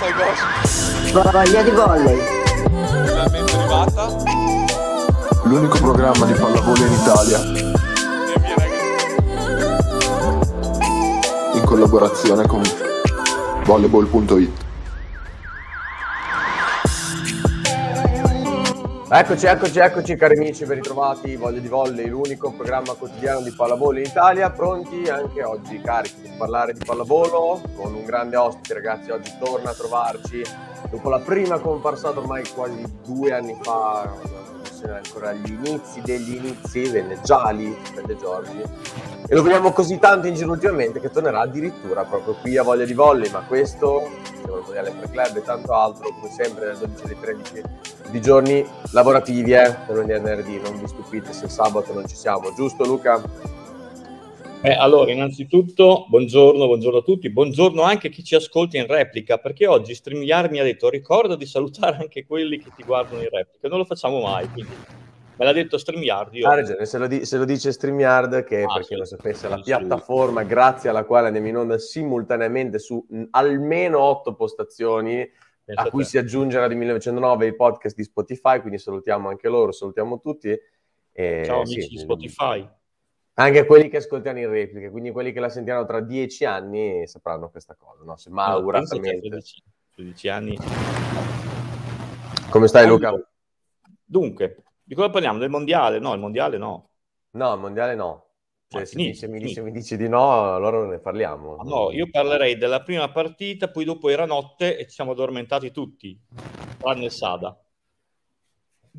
my gosh. Voglia di volley. Finalmente arrivata. L'unico programma di pallavolo in Italia. In collaborazione con volleyball.it Eccoci, eccoci, eccoci cari amici, ben ritrovati, Voglio di Volley, l'unico programma quotidiano di pallavolo in Italia, pronti anche oggi carichi per parlare di pallavolo con un grande ospite ragazzi, oggi torna a trovarci dopo la prima comparsata ormai quasi due anni fa, ancora agli inizi degli inizi, venne già lì per Giorgi e lo vediamo così tanto in giro ultimamente che tornerà addirittura proprio qui a voglia di volley ma questo, siamo al mondiale per club e tanto altro come sempre dalle 12 alle 13 di giorni lavorativi, eh, per lunedì venerdì, non vi stupite se sabato non ci siamo, giusto Luca? Eh, allora, innanzitutto, buongiorno, buongiorno a tutti, buongiorno anche a chi ci ascolta in replica, perché oggi StreamYard mi ha detto ricorda di salutare anche quelli che ti guardano in replica, non lo facciamo mai, quindi me l'ha detto StreamYard. Io... ah, ragione, se lo, di- se lo, dice StreamYard, che ah, per sì, lo sapesse è la sì, piattaforma sì. grazie alla quale andiamo in onda simultaneamente su mh, almeno otto postazioni, a cui si aggiunge la di 1909 i podcast di Spotify, quindi salutiamo anche loro, salutiamo tutti. E, Ciao amici sì, di Spotify. Anche quelli che ascoltano in replica, quindi quelli che la sentiranno tra dieci anni sapranno questa cosa, no? Se malauguratamente... No, su dieci anni... Come stai Luca? Dunque, di cosa parliamo? Del mondiale? No, il mondiale no. No, il mondiale no. Cioè, se, se, mi, finito. se, mi, dici di no, allora ne parliamo. no, io parlerei della prima partita, poi dopo era notte e ci siamo addormentati tutti, tranne il Sada.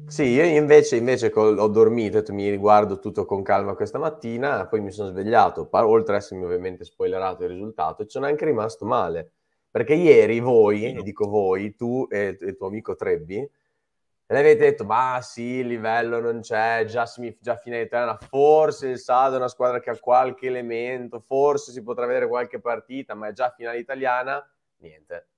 Sì, io invece, invece ho dormito, mi riguardo tutto con calma questa mattina, poi mi sono svegliato, oltre a essermi ovviamente spoilerato il risultato, ci sono anche rimasto male, perché ieri voi, sì. dico voi, tu e, il tuo amico Trebbi, e lei avete detto, ma sì, il livello non c'è, già, già fine italiana, forse il Sado è una squadra che ha qualche elemento, forse si potrà vedere qualche partita, ma è già finale italiana, niente.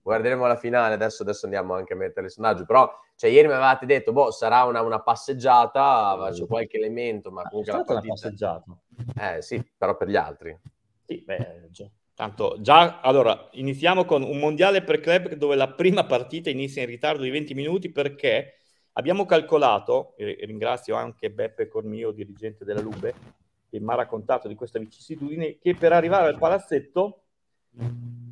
Guarderemo la finale, adesso, adesso andiamo anche a mettere il sondaggio, però cioè, ieri mi avevate detto, boh, sarà una, una passeggiata, c'è qualche elemento, ma ah, comunque... È stata la partita... una passeggiata. Eh sì, però per gli altri. Sì, beh, già. Tanto già, allora, iniziamo con un mondiale per club dove la prima partita inizia in ritardo di 20 minuti perché abbiamo calcolato, e ringrazio anche Beppe Cormio, dirigente della Lube, che mi ha raccontato di questa vicissitudine, che per arrivare al palazzetto,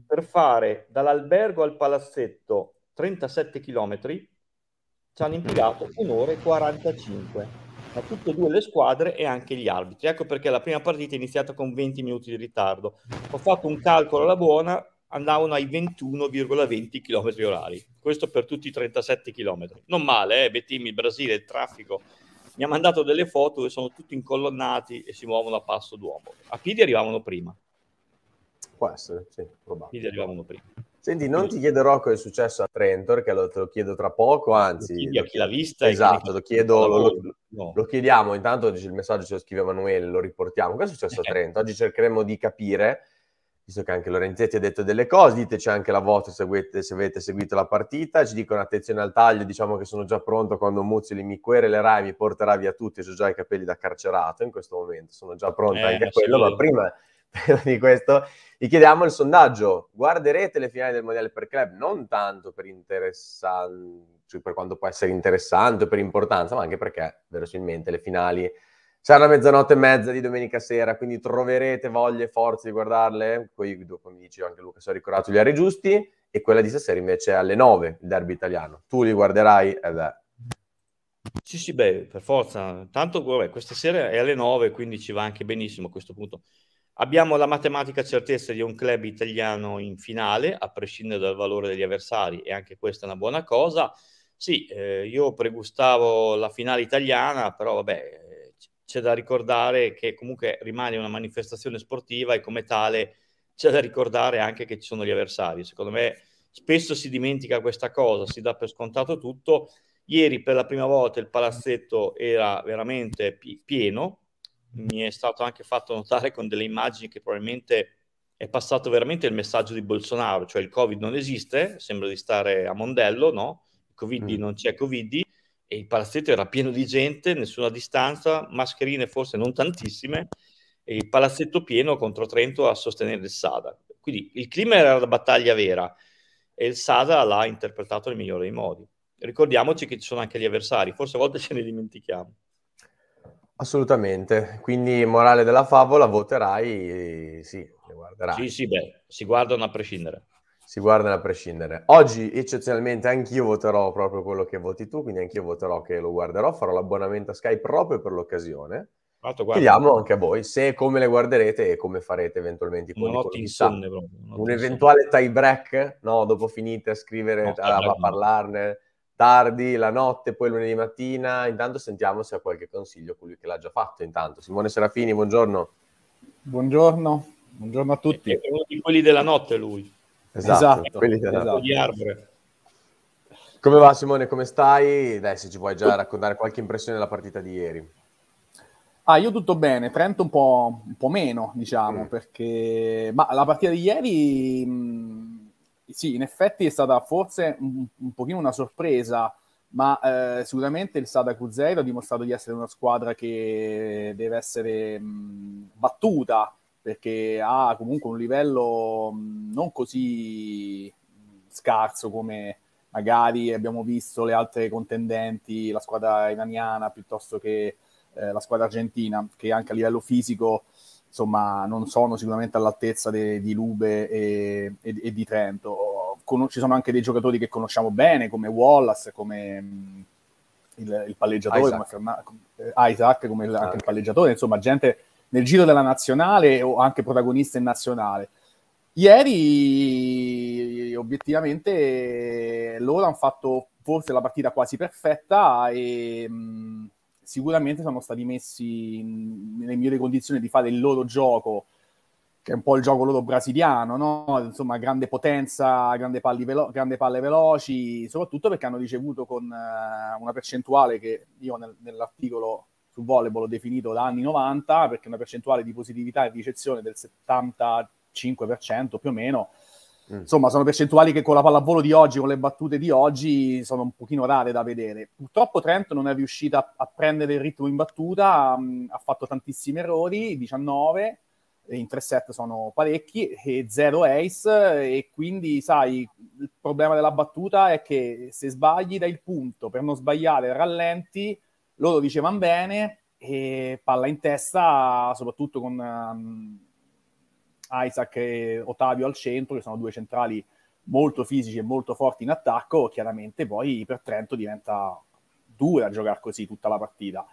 per fare dall'albergo al palazzetto 37 km, ci hanno impiegato un'ora e 45 a tutte e due le squadre e anche gli arbitri. Ecco perché la prima partita è iniziata con 20 minuti di ritardo. Ho fatto un calcolo alla buona, andavano ai 21,20 km orari. Questo per tutti i 37 km. Non male, eh, Bettini, Brasile, il traffico. Mi ha mandato delle foto dove sono tutti incolonnati e si muovono a passo d'uomo. A piedi arrivavano prima. Può essere, sì, probabilmente. A piedi arrivavano prima. Senti, non ti chiederò cosa è successo a Trento, perché lo, te lo chiedo tra poco, anzi... Lo a chi l'ha vista. Esatto, lo, chiedo, lo, lo, lo, chiediamo, intanto il messaggio ce lo scrive Emanuele, lo riportiamo. Cosa è successo a eh. Trento? Oggi cercheremo di capire, visto che anche Lorenzetti ha detto delle cose, diteci anche la vostra seguite, se avete seguito la partita, ci dicono attenzione al taglio, diciamo che sono già pronto quando Muzzoli mi querelerà e mi porterà via tutti, ho già i capelli da carcerato in questo momento, sono già pronto eh, anche a quello, ma prima di questo, gli chiediamo il sondaggio. Guarderete le finali del Mondiale per club? Non tanto per interessante, cioè per quanto può essere interessante, per importanza, ma anche perché verosimilmente le finali saranno a mezzanotte e mezza di domenica sera, quindi troverete voglia e forza di guardarle. Poi, come dice anche Luca, sono ricordato gli arri giusti. E quella di stasera invece è alle 9, il derby italiano. Tu li guarderai ed è sì, sì, beh, per forza. Tanto, vabbè, questa sera è alle 9, quindi ci va anche benissimo a questo punto. Abbiamo la matematica certezza di un club italiano in finale, a prescindere dal valore degli avversari, e anche questa è una buona cosa. Sì, eh, io pregustavo la finale italiana, però vabbè, c'è da ricordare che comunque rimane una manifestazione sportiva e come tale c'è da ricordare anche che ci sono gli avversari. Secondo me spesso si dimentica questa cosa, si dà per scontato tutto. Ieri per la prima volta il palazzetto era veramente pieno, mi è stato anche fatto notare con delle immagini che probabilmente è passato veramente il messaggio di Bolsonaro, cioè il Covid non esiste, sembra di stare a Mondello, no? Covid mm. non c'è Covid e il palazzetto era pieno di gente, nessuna distanza, mascherine forse non tantissime e il palazzetto pieno contro Trento a sostenere il Sada. Quindi il clima era la battaglia vera e il Sada l'ha interpretato nel migliore dei modi. Ricordiamoci che ci sono anche gli avversari, forse a volte ce ne dimentichiamo. Assolutamente, quindi morale della favola, voterai, sì, guarderai. Sì, sì, beh, si guardano a prescindere. Si guardano a prescindere. Oggi eccezionalmente anch'io voterò proprio quello che voti tu, quindi anch'io voterò che lo guarderò, farò l'abbonamento a Sky proprio per l'occasione. Guarda. Chiediamo anche a voi se come le guarderete e come farete eventualmente con un eventuale tie break, no? dopo finite a scrivere, no, a, a parlarne tardi la notte, poi lunedì mattina. Intanto sentiamo se ha qualche consiglio colui che l'ha già fatto. Intanto, Simone Serafini, buongiorno. Buongiorno, buongiorno a tutti. È uno di quelli della notte lui. Esatto, esatto quelli della esatto. notte. Come va Simone, come stai? Dai, se ci puoi già raccontare qualche impressione della partita di ieri. Ah, io tutto bene, Trento un po', un po meno, diciamo, mm. perché... Ma la partita di ieri... Mh mm, sì, in effetti è stata forse un, un pochino una sorpresa, ma eh, sicuramente il Sada Cruzeiro ha dimostrato di essere una squadra che deve essere mh, mm, battuta perché ha comunque un livello mh, mm, non così mm, scarso come magari abbiamo visto le altre contendenti, la squadra iraniana piuttosto che eh, la squadra argentina, che anche a livello fisico insomma, non sono sicuramente all'altezza de, di Lube e, e, e di Trento. Con, ci sono anche dei giocatori che conosciamo bene, come Wallace, come mh, mm, il, il, palleggiatore, Isaac, come, come, Isaac, come il, anche il palleggiatore, insomma, gente nel giro della nazionale o anche protagonista in nazionale. Ieri, obiettivamente, loro hanno fatto forse la partita quasi perfetta e... Mh, mm, sicuramente sono stati messi in, nelle migliori condizioni di fare il loro gioco, che è un po' il gioco loro brasiliano, no? insomma grande potenza, grande, velo- grande palle veloci, soprattutto perché hanno ricevuto con uh, una percentuale che io nel, nell'articolo su volleyball l'ho definito da anni 90, perché una percentuale di positività e di ricezione del 75% più o meno, Mm. Insomma, sono percentuali che con la pallavolo di oggi, con le battute di oggi, sono un pochino rare da vedere. Purtroppo Trento non è riuscita a prendere il ritmo in battuta, mh, mm, ha fatto tantissimi errori, 19, in 3 set sono parecchi, e 0 ace, e quindi, sai, il problema della battuta è che se sbagli dai il punto, per non sbagliare rallenti, loro dicevano bene, e palla in testa, soprattutto con... Um, Isaac e Ottavio al centro, che sono due centrali molto fisici e molto forti in attacco, chiaramente poi per Trento diventa dura giocare così tutta la partita.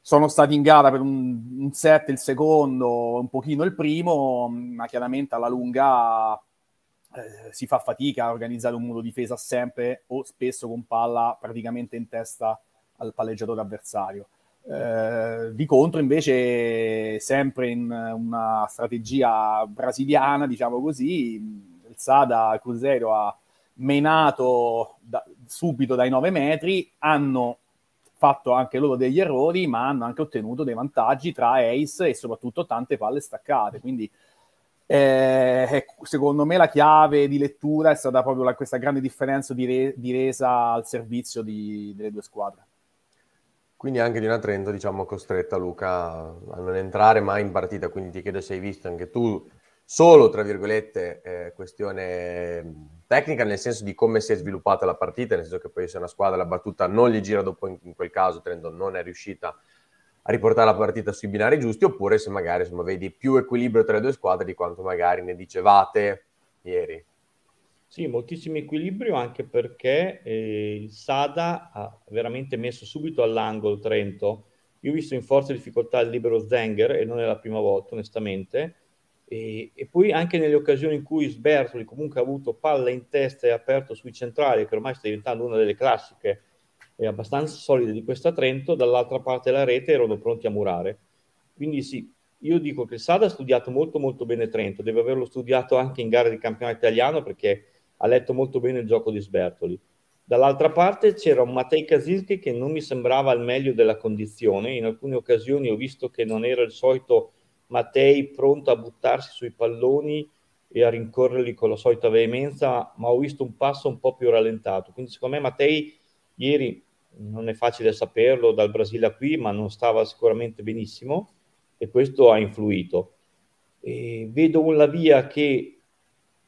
Sono stati in gara per un, un set il secondo, un pochino il primo, ma chiaramente alla lunga eh, si fa fatica a organizzare un muro difesa sempre o spesso con palla praticamente in testa al palleggiatore avversario. Eh, di contro, invece, sempre in una strategia brasiliana, diciamo così, il Sada Cruzeiro ha menato da, subito dai 9 metri, hanno fatto anche loro degli errori, ma hanno anche ottenuto dei vantaggi tra Ace e soprattutto tante palle staccate. Quindi, eh, ecco, secondo me, la chiave di lettura è stata proprio la, questa grande differenza di, re, di resa al servizio di, delle due squadre. Quindi anche di una Trento diciamo costretta Luca a non entrare mai in partita, quindi ti chiedo se hai visto anche tu solo, tra virgolette, eh, questione mm, tecnica nel senso di come si è sviluppata la partita, nel senso che poi se una squadra la battuta non gli gira dopo in, in quel caso Trento non è riuscita a riportare la partita sui binari giusti oppure se magari insomma, vedi più equilibrio tra le due squadre di quanto magari ne dicevate ieri. Sì, moltissimo equilibrio anche perché eh, il Sada ha veramente messo subito all'angolo Trento. Io ho visto in forza difficoltà il libero Zenger e non è la prima volta, onestamente. E, e poi anche nelle occasioni in cui Sbertoli comunque ha avuto palla in testa e aperto sui centrali, che ormai sta diventando una delle classiche e abbastanza solide di questa Trento, dall'altra parte della rete erano pronti a murare. Quindi sì, io dico che il Sada ha studiato molto molto bene Trento, deve averlo studiato anche in gare di campionato italiano perché ha letto molto bene il gioco di Sbertoli. Dall'altra parte c'era un Matei Kaczynski che non mi sembrava al meglio della condizione, in alcune occasioni ho visto che non era il solito Matei pronto a buttarsi sui palloni e a rincorrerli con la solita veemenza, ma ho visto un passo un po' più rallentato. Quindi secondo me Matei ieri, non è facile saperlo dal Brasile a qui, ma non stava sicuramente benissimo e questo ha influito. E vedo un Lavia che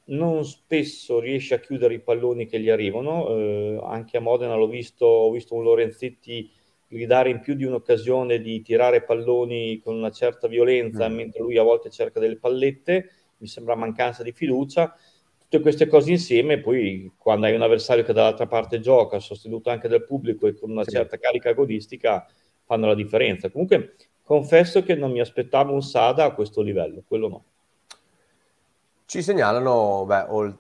non spesso riesce a chiudere i palloni che gli arrivano, eh, anche a Modena l'ho visto, ho visto un Lorenzetti gridare in più di un'occasione di tirare palloni con una certa violenza, mm. mentre lui a volte cerca delle pallette, mi sembra mancanza di fiducia, tutte queste cose insieme, poi quando hai un avversario che dall'altra parte gioca, sostenuto anche dal pubblico e con una sì. certa carica agonistica, fanno la differenza. Comunque confesso che non mi aspettavo un Sada a questo livello, quello no. Ci segnalano beh,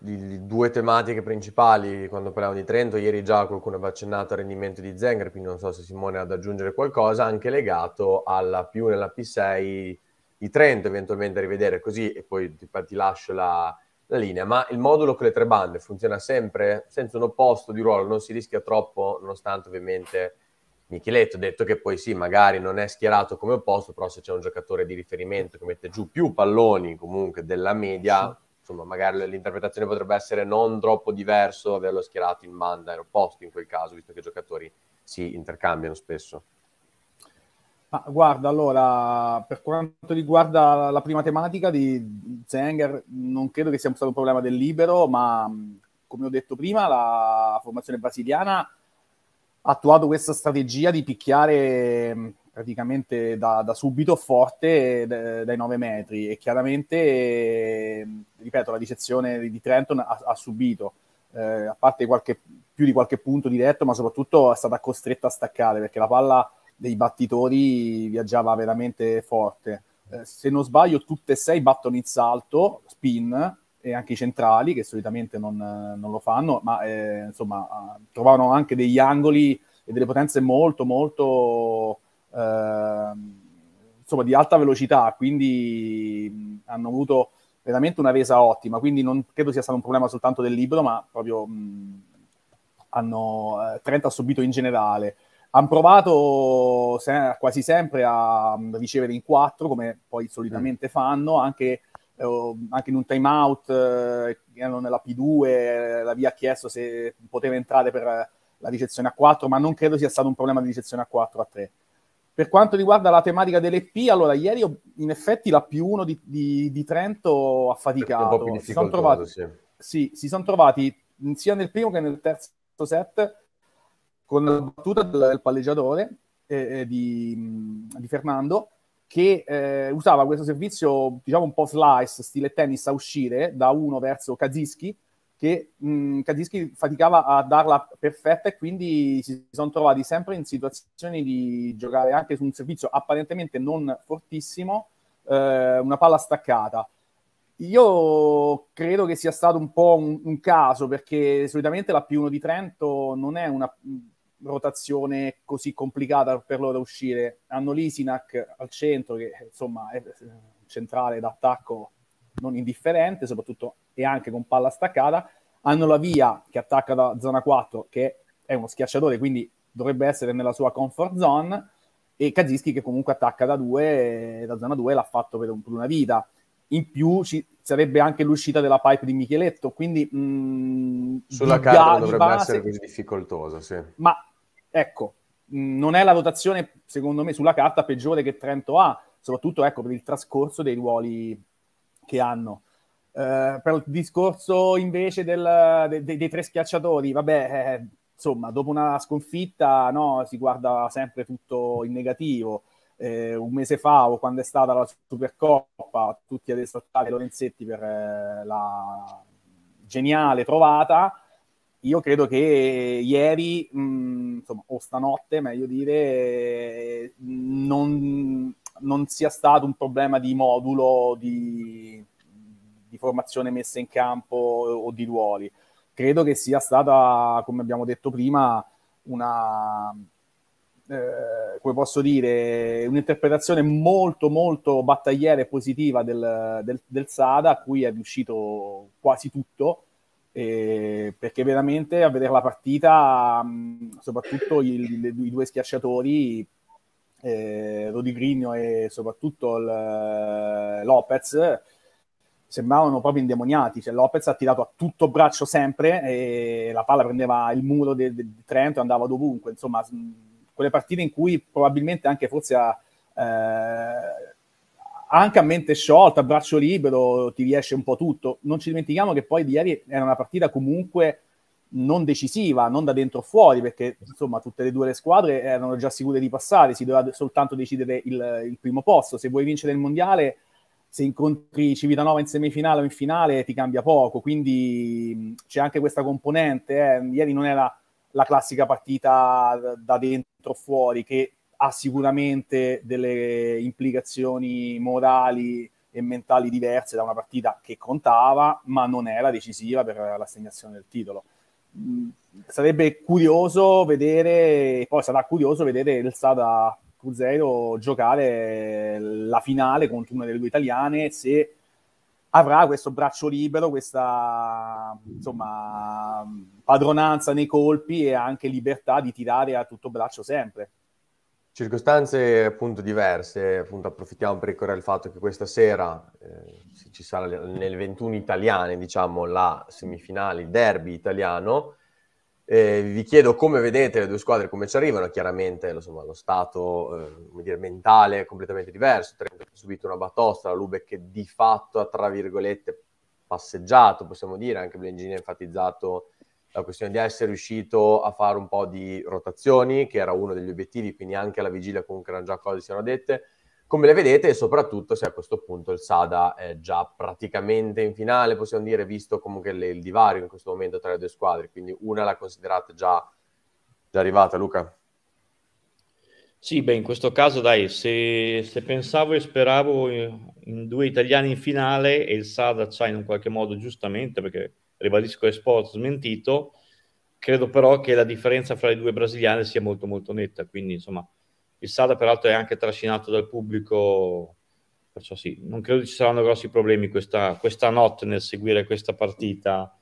due tematiche principali quando parliamo di Trento. Ieri già qualcuno aveva accennato al rendimento di Zenger, quindi non so se Simone ha ad aggiungere qualcosa, anche legato alla più nella P6 di Trento, eventualmente a rivedere così e poi ti, ti lascio la, la, linea. Ma il modulo con le tre bande funziona sempre senza un opposto di ruolo, non si rischia troppo, nonostante ovviamente Micheletto ha detto che poi sì, magari non è schierato come opposto, però se c'è un giocatore di riferimento che mette giù più palloni comunque della media insomma, magari l'interpretazione potrebbe essere non troppo diverso averlo schierato in banda e opposto in quel caso, visto che i giocatori si intercambiano spesso. Ma guarda, allora, per quanto riguarda la prima tematica di Zenger, non credo che sia stato un problema del libero, ma come ho detto prima, la formazione brasiliana ha attuato questa strategia di picchiare praticamente da, da subito forte eh, d- dai 9 metri e chiaramente, ehm, ripeto, la ricezione di Trenton ha, ha subito, eh, a parte qualche, più di qualche punto diretto, ma soprattutto è stata costretta a staccare perché la palla dei battitori viaggiava veramente forte. Eh, se non sbaglio, tutte e sei battono in salto, spin, e anche i centrali che solitamente non, non lo fanno, ma eh, insomma trovano anche degli angoli e delle potenze molto molto Ehm, insomma, di alta velocità, quindi hanno avuto veramente una resa ottima, quindi non credo sia stato un problema soltanto del libro, ma proprio mh, hanno, eh, Trent ha subito in generale. Hanno provato se, quasi sempre a mh, ricevere in quattro, come poi solitamente mm. fanno, anche, eh, anche, in un time out, eh, erano nella P2, eh, la via ha chiesto se poteva entrare per la ricezione a 4, ma non credo sia stato un problema di ricezione a 4 a 3. Per quanto riguarda la tematica dell'EP, allora ieri ho, in effetti la p 1 di, di, di, Trento ha faticato. Si sono trovati, sì. sì, si sono trovati sia nel primo che nel terzo set con la battuta del, del palleggiatore eh, eh di, di, Fernando che eh, usava questo servizio diciamo un po' slice stile tennis a uscire da uno verso Kaziski che mh, Kaczynski faticava a darla perfetta e quindi si sono trovati sempre in situazioni di giocare anche su un servizio apparentemente non fortissimo eh, una palla staccata. Io credo che sia stato un po' un, un caso perché solitamente la P1 di Trento non è una rotazione così complicata per loro da uscire. Hanno l'Isinac al centro, che insomma è eh, centrale d'attacco non indifferente, soprattutto e anche con palla staccata. Hanno la via che attacca da zona 4, che è uno schiacciatore, quindi dovrebbe essere nella sua comfort zone. E Kaziski che comunque attacca da 2, da zona 2 l'ha fatto per, un, per una vita. In più ci sarebbe anche l'uscita della pipe di Micheletto, quindi... Mh, mm, Sulla carta dovrebbe base, essere più difficoltosa, sì. Ma ecco, mh, mm, non è la rotazione, secondo me, sulla carta peggiore che Trento ha, soprattutto ecco, per il trascorso dei ruoli che hanno. Eh, per il discorso invece del, de, de, dei tre schiacciatori, vabbè, eh, eh, insomma, dopo una sconfitta no, si guarda sempre tutto in negativo. Eh, un mese fa o quando è stata la Supercoppa, tutti ad stati Lorenzetti per eh, la geniale trovata. Io credo che ieri, mh, mm, insomma, o stanotte, meglio dire, eh, non, non sia stato un problema di modulo, di, di formazione messa in campo o di ruoli. Credo che sia stata, come abbiamo detto prima, una, eh, come posso dire, un'interpretazione molto molto battagliera e positiva del, del, del Sada, a cui è riuscito quasi tutto, eh, perché veramente a vedere la partita, mh, soprattutto il, il, i due schiacciatori, eh, Rodigrigno e soprattutto l- eh, Lopez sembravano proprio indemoniati, cioè Lopez ha tirato a tutto braccio sempre e la palla prendeva il muro di Trento e andava dovunque, insomma quelle partite in cui probabilmente anche forse ha, eh, anche a mente sciolta, a braccio libero, ti riesce un po' tutto. Non ci dimentichiamo che poi di ieri era una partita comunque non decisiva, non da dentro o fuori, perché insomma tutte e due le squadre erano già sicure di passare, si doveva soltanto decidere il, il primo posto. Se vuoi vincere il mondiale, se incontri Civitanova in semifinale o in finale ti cambia poco, quindi c'è anche questa componente. Eh. Ieri non era la classica partita da dentro o fuori, che ha sicuramente delle implicazioni morali e mentali diverse da una partita che contava, ma non era decisiva per l'assegnazione del titolo. Mm, sarebbe curioso vedere, poi sarà curioso vedere il Sada Cruzeiro giocare la finale contro una delle due italiane se avrà questo braccio libero, questa insomma, padronanza nei colpi e anche libertà di tirare a tutto braccio sempre circostanze appunto diverse, appunto approfittiamo per ricordare il fatto che questa sera eh, ci sarà nelle 21 italiane, diciamo, la semifinale, il derby italiano. Eh, vi chiedo come vedete le due squadre, come ci arrivano, chiaramente insomma, lo stato eh, dire, mentale è completamente diverso, Trento ha subito una batosta, la Lube che di fatto ha tra virgolette passeggiato, possiamo dire, anche Blengini ha enfatizzato la questione di essere riuscito a fare un po' di rotazioni, che era uno degli obiettivi, quindi anche alla vigilia comunque erano già cose che si erano dette. Come le vedete e soprattutto se a questo punto il Sada è già praticamente in finale, possiamo dire, visto comunque le, il divario in questo momento tra le due squadre, quindi una la considerate già, già arrivata, Luca? Sì, beh, in questo caso dai, se, se pensavo e speravo in, in due italiani in finale e il Sada c'ha in un qualche modo giustamente, perché ribadisco Esport smentito, credo però che la differenza fra le due brasiliane sia molto molto netta, quindi insomma il Sada peraltro è anche trascinato dal pubblico, perciò sì, non credo ci saranno grossi problemi questa, questa notte nel seguire questa partita,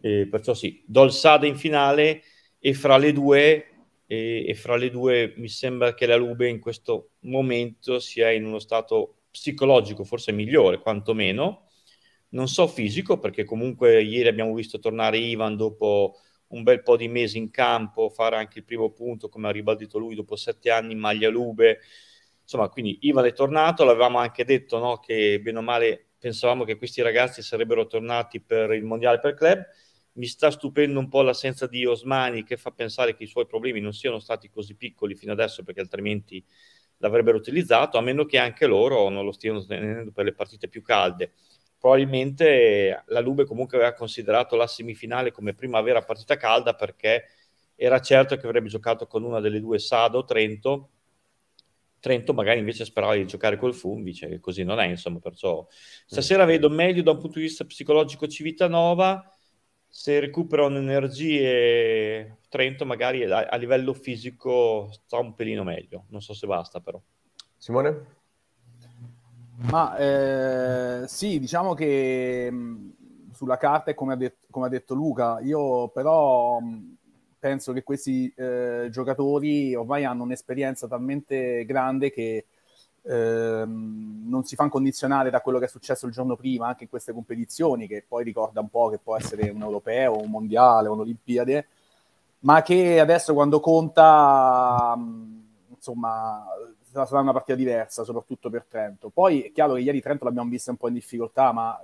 eh, perciò sì, do il Sada in finale e fra le due e, fra le due mi sembra che la Lube in questo momento sia in uno stato psicologico forse migliore quantomeno non so fisico, perché comunque ieri abbiamo visto tornare Ivan dopo un bel po' di mesi in campo, fare anche il primo punto, come ha ribadito lui, dopo sette anni in maglia lube. Insomma, quindi Ivan è tornato, l'avevamo anche detto no, che bene o male pensavamo che questi ragazzi sarebbero tornati per il mondiale per club. Mi sta stupendo un po' l'assenza di Osmani che fa pensare che i suoi problemi non siano stati così piccoli fino adesso perché altrimenti l'avrebbero utilizzato, a meno che anche loro non lo stiano tenendo per le partite più calde probabilmente la Lube comunque aveva considerato la semifinale come prima vera partita calda perché era certo che avrebbe giocato con una delle due Sado o Trento. Trento magari invece sperava di giocare col Fumbi, che così non è, insomma, perciò stasera mm. vedo meglio da un punto di vista psicologico Civitanova, se recuperano energie Trento magari a livello fisico sta un pelino meglio, non so se basta però. Simone? Ma eh, sì, diciamo che sulla carta è come ha, det- come ha, detto Luca, io però penso che questi eh, giocatori ormai hanno un'esperienza talmente grande che Ehm, non si fanno condizionare da quello che è successo il giorno prima, anche in queste competizioni, che poi ricorda un po' che può essere un europeo, un mondiale, un'Olimpiade, ma che adesso quando conta, insomma, sarà una partita diversa, soprattutto per Trento. Poi è chiaro che ieri Trento l'abbiamo vista un po' in difficoltà, ma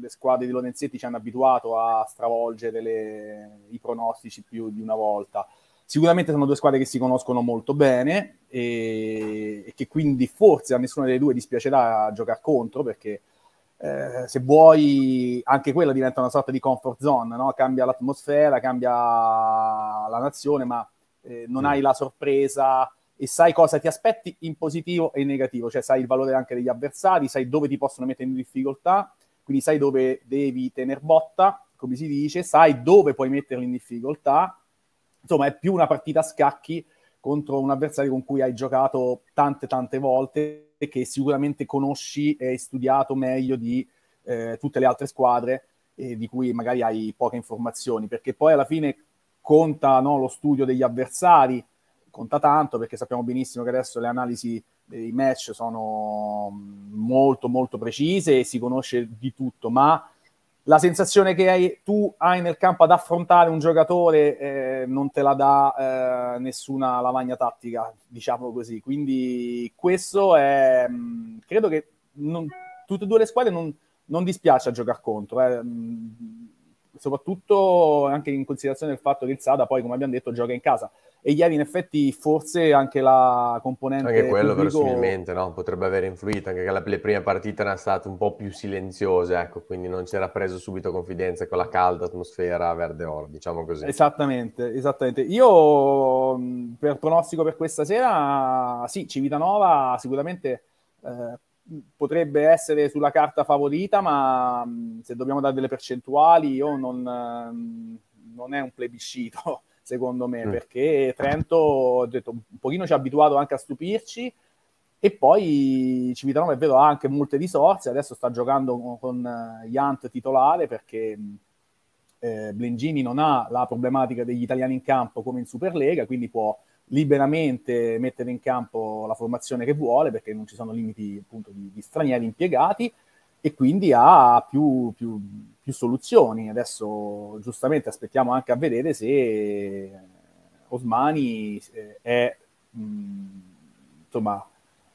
le squadre di Lorenzetti ci hanno abituato a stravolgere le, i pronostici più di una volta. Sicuramente sono due squadre che si conoscono molto bene e, e che quindi forse a nessuna delle due dispiacerà giocare contro perché eh, se vuoi, anche quella diventa una sorta di comfort zone, no? cambia l'atmosfera, cambia la nazione, ma eh, non mm. hai la sorpresa e sai cosa ti aspetti in positivo e in negativo, cioè sai il valore anche degli avversari, sai dove ti possono mettere in difficoltà, quindi sai dove devi tener botta, come si dice, sai dove puoi metterli in difficoltà, insomma è più una partita a scacchi contro un avversario con cui hai giocato tante tante volte e che sicuramente conosci e hai studiato meglio di eh, tutte le altre squadre eh, di cui magari hai poche informazioni, perché poi alla fine conta no, lo studio degli avversari, conta tanto perché sappiamo benissimo che adesso le analisi dei match sono mm, molto molto precise e si conosce di tutto, ma la sensazione che hai, tu hai nel campo ad affrontare un giocatore eh, non te la dà eh, nessuna lavagna tattica, diciamo così. Quindi questo è... Mm, credo che non, tutte e due le squadre non, non dispiace a giocare contro. Eh. Mm, soprattutto anche in considerazione del fatto che il Sada poi, come abbiamo detto, gioca in casa. E ieri in effetti forse anche la componente... Anche quello pubblico... verosimilmente, no? Potrebbe aver influito, anche che la, le prime partite erano state un po' più silenziose, ecco, quindi non c'era preso subito confidenza con la calda atmosfera verde-oro, diciamo così. Esattamente, esattamente. Io per pronostico per questa sera, sì, Civitanova sicuramente... Eh, potrebbe essere sulla carta favorita, ma mm, se dobbiamo dare delle percentuali, io non, mm, non è un plebiscito, secondo me, mm. perché Trento, ho detto, un pochino ci ha abituato anche a stupirci, e poi Civitanova è vero ha anche molte risorse, adesso sta giocando con Yant eh, titolare perché mm, eh, Blengini non ha la problematica degli italiani in campo come in Superlega, quindi può liberamente mettere in campo la formazione che vuole perché non ci sono limiti appunto di, di stranieri impiegati e quindi ha più, più, più, soluzioni. Adesso giustamente aspettiamo anche a vedere se Osmani eh, è mh, insomma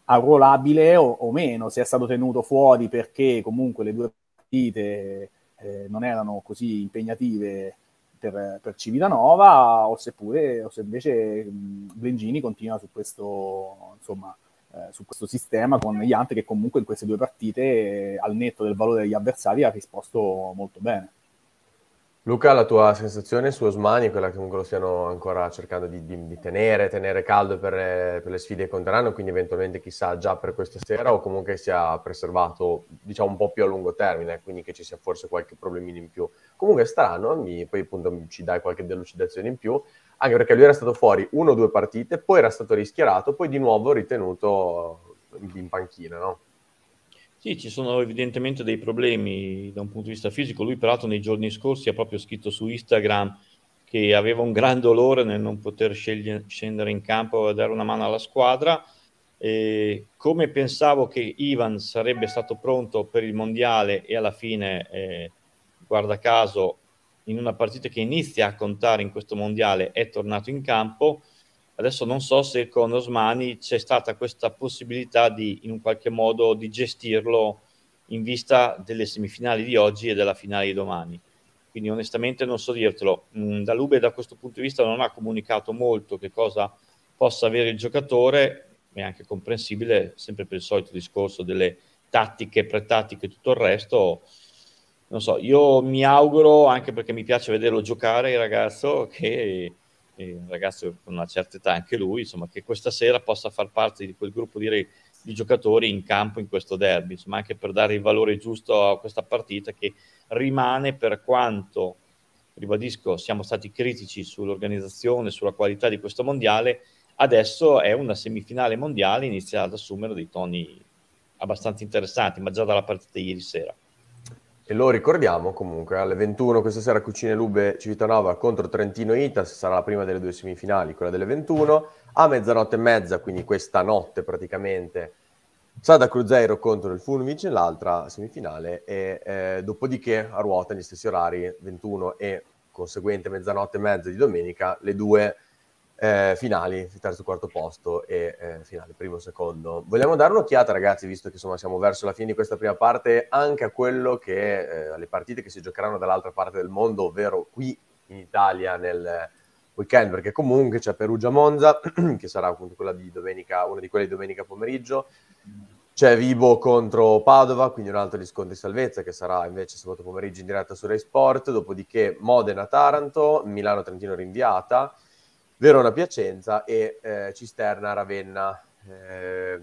arruolabile o, o, meno, se è stato tenuto fuori perché comunque le due partite eh, non erano così impegnative per, per Civitanova o, seppure, o se invece mh, mm, Blengini continua su questo, insomma, eh, su questo sistema con gli Iante che comunque in queste due partite al netto del valore degli avversari ha risposto molto bene. Luca, la tua sensazione su Osmani quella che comunque lo stiano ancora cercando di, di, di tenere, tenere caldo per, eh, per, le sfide che conteranno, quindi eventualmente chissà già per questa sera o comunque sia preservato diciamo un po' più a lungo termine, quindi che ci sia forse qualche problemino in più. Comunque strano, mi, poi appunto ci dai qualche delucidazione in più, anche perché lui era stato fuori uno o due partite, poi era stato rischiarato, poi di nuovo ritenuto in panchina, no? Sì, ci sono evidentemente dei problemi da un punto di vista fisico. Lui, peraltro, nei giorni scorsi ha proprio scritto su Instagram che aveva un gran dolore nel non poter scegliere, scendere in campo e dare una mano alla squadra. E come pensavo che Ivan sarebbe stato pronto per il mondiale e alla fine, eh, guarda caso, in una partita che inizia a contare in questo mondiale è tornato in campo. Adesso non so se con Osmani c'è stata questa possibilità di in un qualche modo di gestirlo in vista delle semifinali di oggi e della finale di domani. Quindi onestamente non so dirtelo. Mm, da Lube da questo punto di vista non ha comunicato molto che cosa possa avere il giocatore, è anche comprensibile, sempre per il solito discorso delle tattiche, pretattiche e tutto il resto. Non so, io mi auguro, anche perché mi piace vederlo giocare il ragazzo, che un ragazzo con una certa età anche lui, insomma, che questa sera possa far parte di quel gruppo di, di giocatori in campo in questo derby, insomma, anche per dare il valore giusto a questa partita che rimane per quanto, ribadisco, siamo stati critici sull'organizzazione, sulla qualità di questo mondiale, adesso è una semifinale mondiale, inizia ad assumere dei toni abbastanza interessanti, ma già dalla partita di ieri sera. E lo ricordiamo comunque alle 21 questa sera Cucine Lube Civitanova contro Trentino Itas, sarà la prima delle due semifinali, quella delle 21, a mezzanotte e mezza, quindi questa notte praticamente, Sada Cruzeiro contro il Fulmice, l'altra semifinale, e eh, dopodiché a ruota negli stessi orari, 21 e conseguente mezzanotte e mezza di domenica, le due eh, finali, terzo quarto posto e eh, finale primo secondo. Vogliamo dare un'occhiata, ragazzi, visto che insomma siamo verso la fine di questa prima parte, anche a quello che eh, alle partite che si giocheranno dall'altra parte del mondo, ovvero qui in Italia nel weekend, perché comunque c'è Perugia Monza, che sarà appunto quella di domenica, una di quelle di domenica pomeriggio. C'è Vibo contro Padova, quindi un altro di scontri di salvezza che sarà invece sabato pomeriggio in diretta su Rai Sport. Dopodiché Modena-Taranto, Milano-Trentino rinviata, Verona-Piacenza e eh, Cisterna-Ravenna. Eh,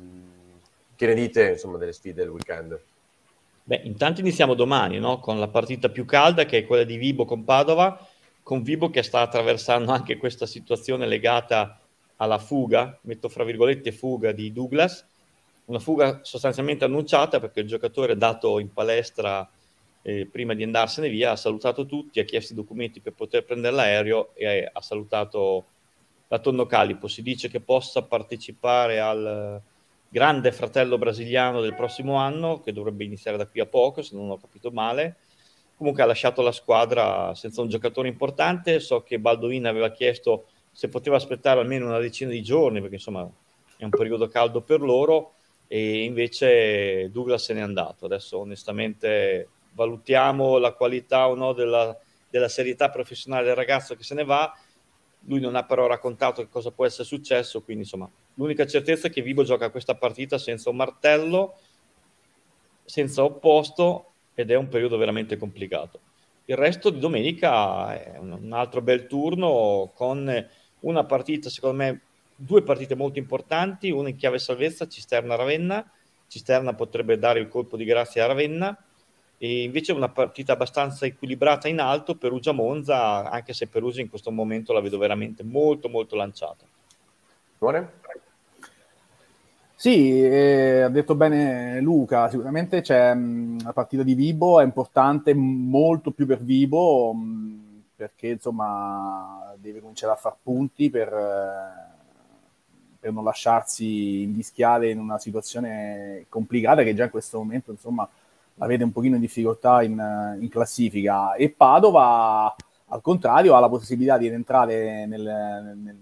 che ne dite insomma, delle sfide del weekend? Beh, intanto iniziamo domani no? con la partita più calda che è quella di Vibo con Padova, con Vibo che sta attraversando anche questa situazione legata alla fuga, metto fra virgolette fuga di Douglas, una fuga sostanzialmente annunciata perché il giocatore dato in palestra eh, prima di andarsene via ha salutato tutti, ha chiesto i documenti per poter prendere l'aereo e ha salutato la Tonno Calipo, si dice che possa partecipare al grande fratello brasiliano del prossimo anno, che dovrebbe iniziare da qui a poco, se non ho capito male. Comunque ha lasciato la squadra senza un giocatore importante, so che Baldoin aveva chiesto se poteva aspettare almeno una decina di giorni, perché insomma è un periodo caldo per loro, e invece Douglas se n'è andato. Adesso onestamente valutiamo la qualità o no della, della serietà professionale del ragazzo che se ne va, lui non ha però raccontato che cosa può essere successo, quindi insomma l'unica certezza è che Vibo gioca questa partita senza un martello, senza opposto ed è un periodo veramente complicato. Il resto di domenica è un altro bel turno con una partita, secondo me, due partite molto importanti, una in chiave salvezza, Cisterna-Ravenna, Cisterna potrebbe dare il colpo di grazia a Ravenna, e invece una partita abbastanza equilibrata in alto Perugia-Monza, anche se Perugia in questo momento la vedo veramente molto molto lanciata. Buone? Sì, eh, ha detto bene Luca, sicuramente c'è mh, mm, la partita di Vibo, è importante molto più per Vibo mh, mm, perché insomma deve cominciare a far punti per, eh, per non lasciarsi indischiare in una situazione complicata che già in questo momento insomma avete un pochino di difficoltà in, in classifica e Padova al contrario ha la possibilità di rientrare nel, nel,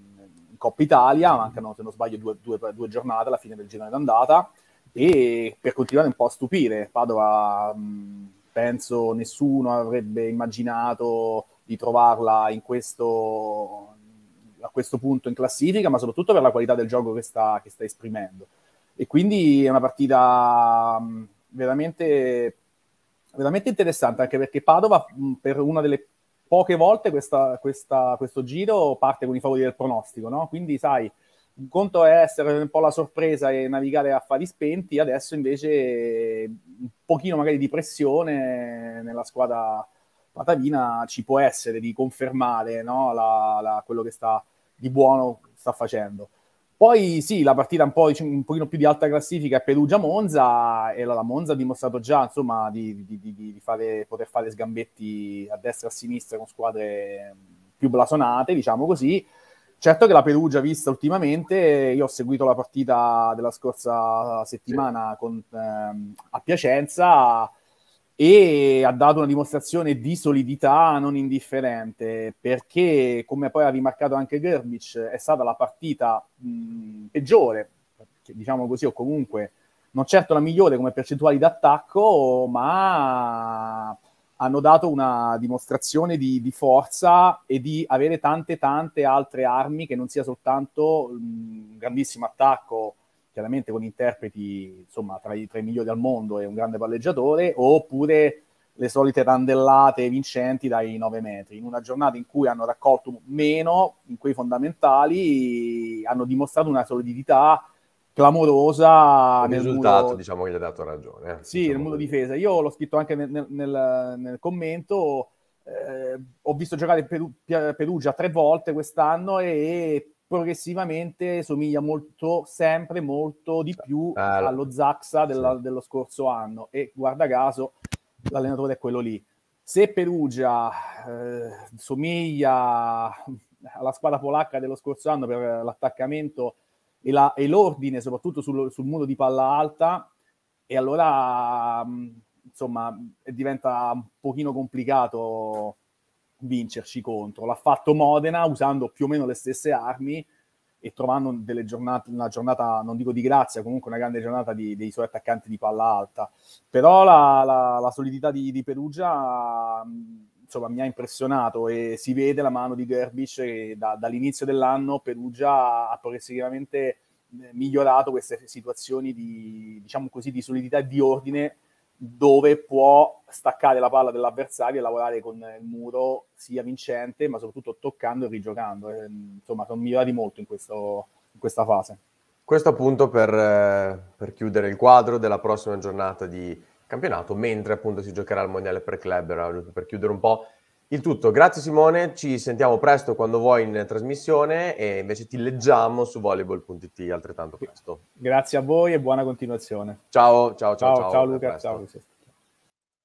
in Coppa Italia, mancano se non sbaglio due, due, due giornate alla fine del girone d'andata e per continuare un po' a stupire Padova mh, penso nessuno avrebbe immaginato di trovarla in questo, a questo punto in classifica, ma soprattutto per la qualità del gioco che sta, che sta esprimendo. E quindi è una partita mh, veramente, veramente interessante, anche perché Padova per una delle poche volte questa, questa, questo giro parte con i favori del pronostico, no? quindi sai, un conto è essere un po' la sorpresa e navigare a fari spenti, adesso invece un pochino magari di pressione nella squadra patavina ci può essere di confermare no? la, la, quello che sta di buono sta facendo. Poi sì, la partita un, po', un pochino più di alta classifica è Perugia-Monza e la Monza ha dimostrato già insomma, di, di, di, di fare, poter fare sgambetti a destra e a sinistra con squadre più blasonate, diciamo così. Certo che la Perugia vista ultimamente, io ho seguito la partita della scorsa settimana con, ehm, a Piacenza, e ha dato una dimostrazione di solidità non indifferente, perché, come poi ha rimarcato anche Gerbic, è stata la partita mh, peggiore, diciamo così, o comunque non certo la migliore come percentuali d'attacco, ma hanno dato una dimostrazione di, di forza e di avere tante, tante altre armi che non sia soltanto un grandissimo attacco chiaramente con interpreti insomma, tra i, tra i migliori al mondo e un grande palleggiatore, oppure le solite randellate vincenti dai 9 metri. In una giornata in cui hanno raccolto meno in quei fondamentali, hanno dimostrato una solidità clamorosa. Il risultato, muro... diciamo che gli ha dato ragione. Eh, sì, diciamo nel muro difesa. Io l'ho scritto anche nel, nel, nel commento. Eh, ho visto giocare Perugia tre volte quest'anno e progressivamente somiglia molto, sempre molto di più allo Zaxa della, sì. dello scorso anno e guarda caso l'allenatore è quello lì. Se Perugia eh, somiglia alla squadra polacca dello scorso anno per l'attaccamento e, la, e l'ordine, soprattutto sul, sul, muro di palla alta, e allora mh, mm, insomma diventa un pochino complicato vincerci contro. L'ha fatto Modena usando più o meno le stesse armi e trovando giornate, una giornata, non dico di grazia, comunque una grande giornata di, dei suoi attaccanti di palla alta. Però la, la, la solidità di, di, Perugia insomma, mi ha impressionato e si vede la mano di Gerbic che da, dall'inizio dell'anno Perugia ha progressivamente eh, migliorato queste situazioni di, diciamo così, di solidità e di ordine dove può staccare la palla dell'avversario e lavorare con il muro sia vincente, ma soprattutto toccando e rigiocando. Eh, insomma, sono migliorati molto in, questo, in, questa fase. Questo appunto per, eh, per, chiudere il quadro della prossima giornata di campionato, mentre appunto si giocherà il mondiale per club, per chiudere un po' il tutto. Grazie Simone, ci sentiamo presto quando vuoi in trasmissione e invece ti leggiamo su volleyball.it altrettanto presto. Grazie a voi e buona continuazione. Ciao, ciao, ciao. Ciao, ciao, Luca, ciao.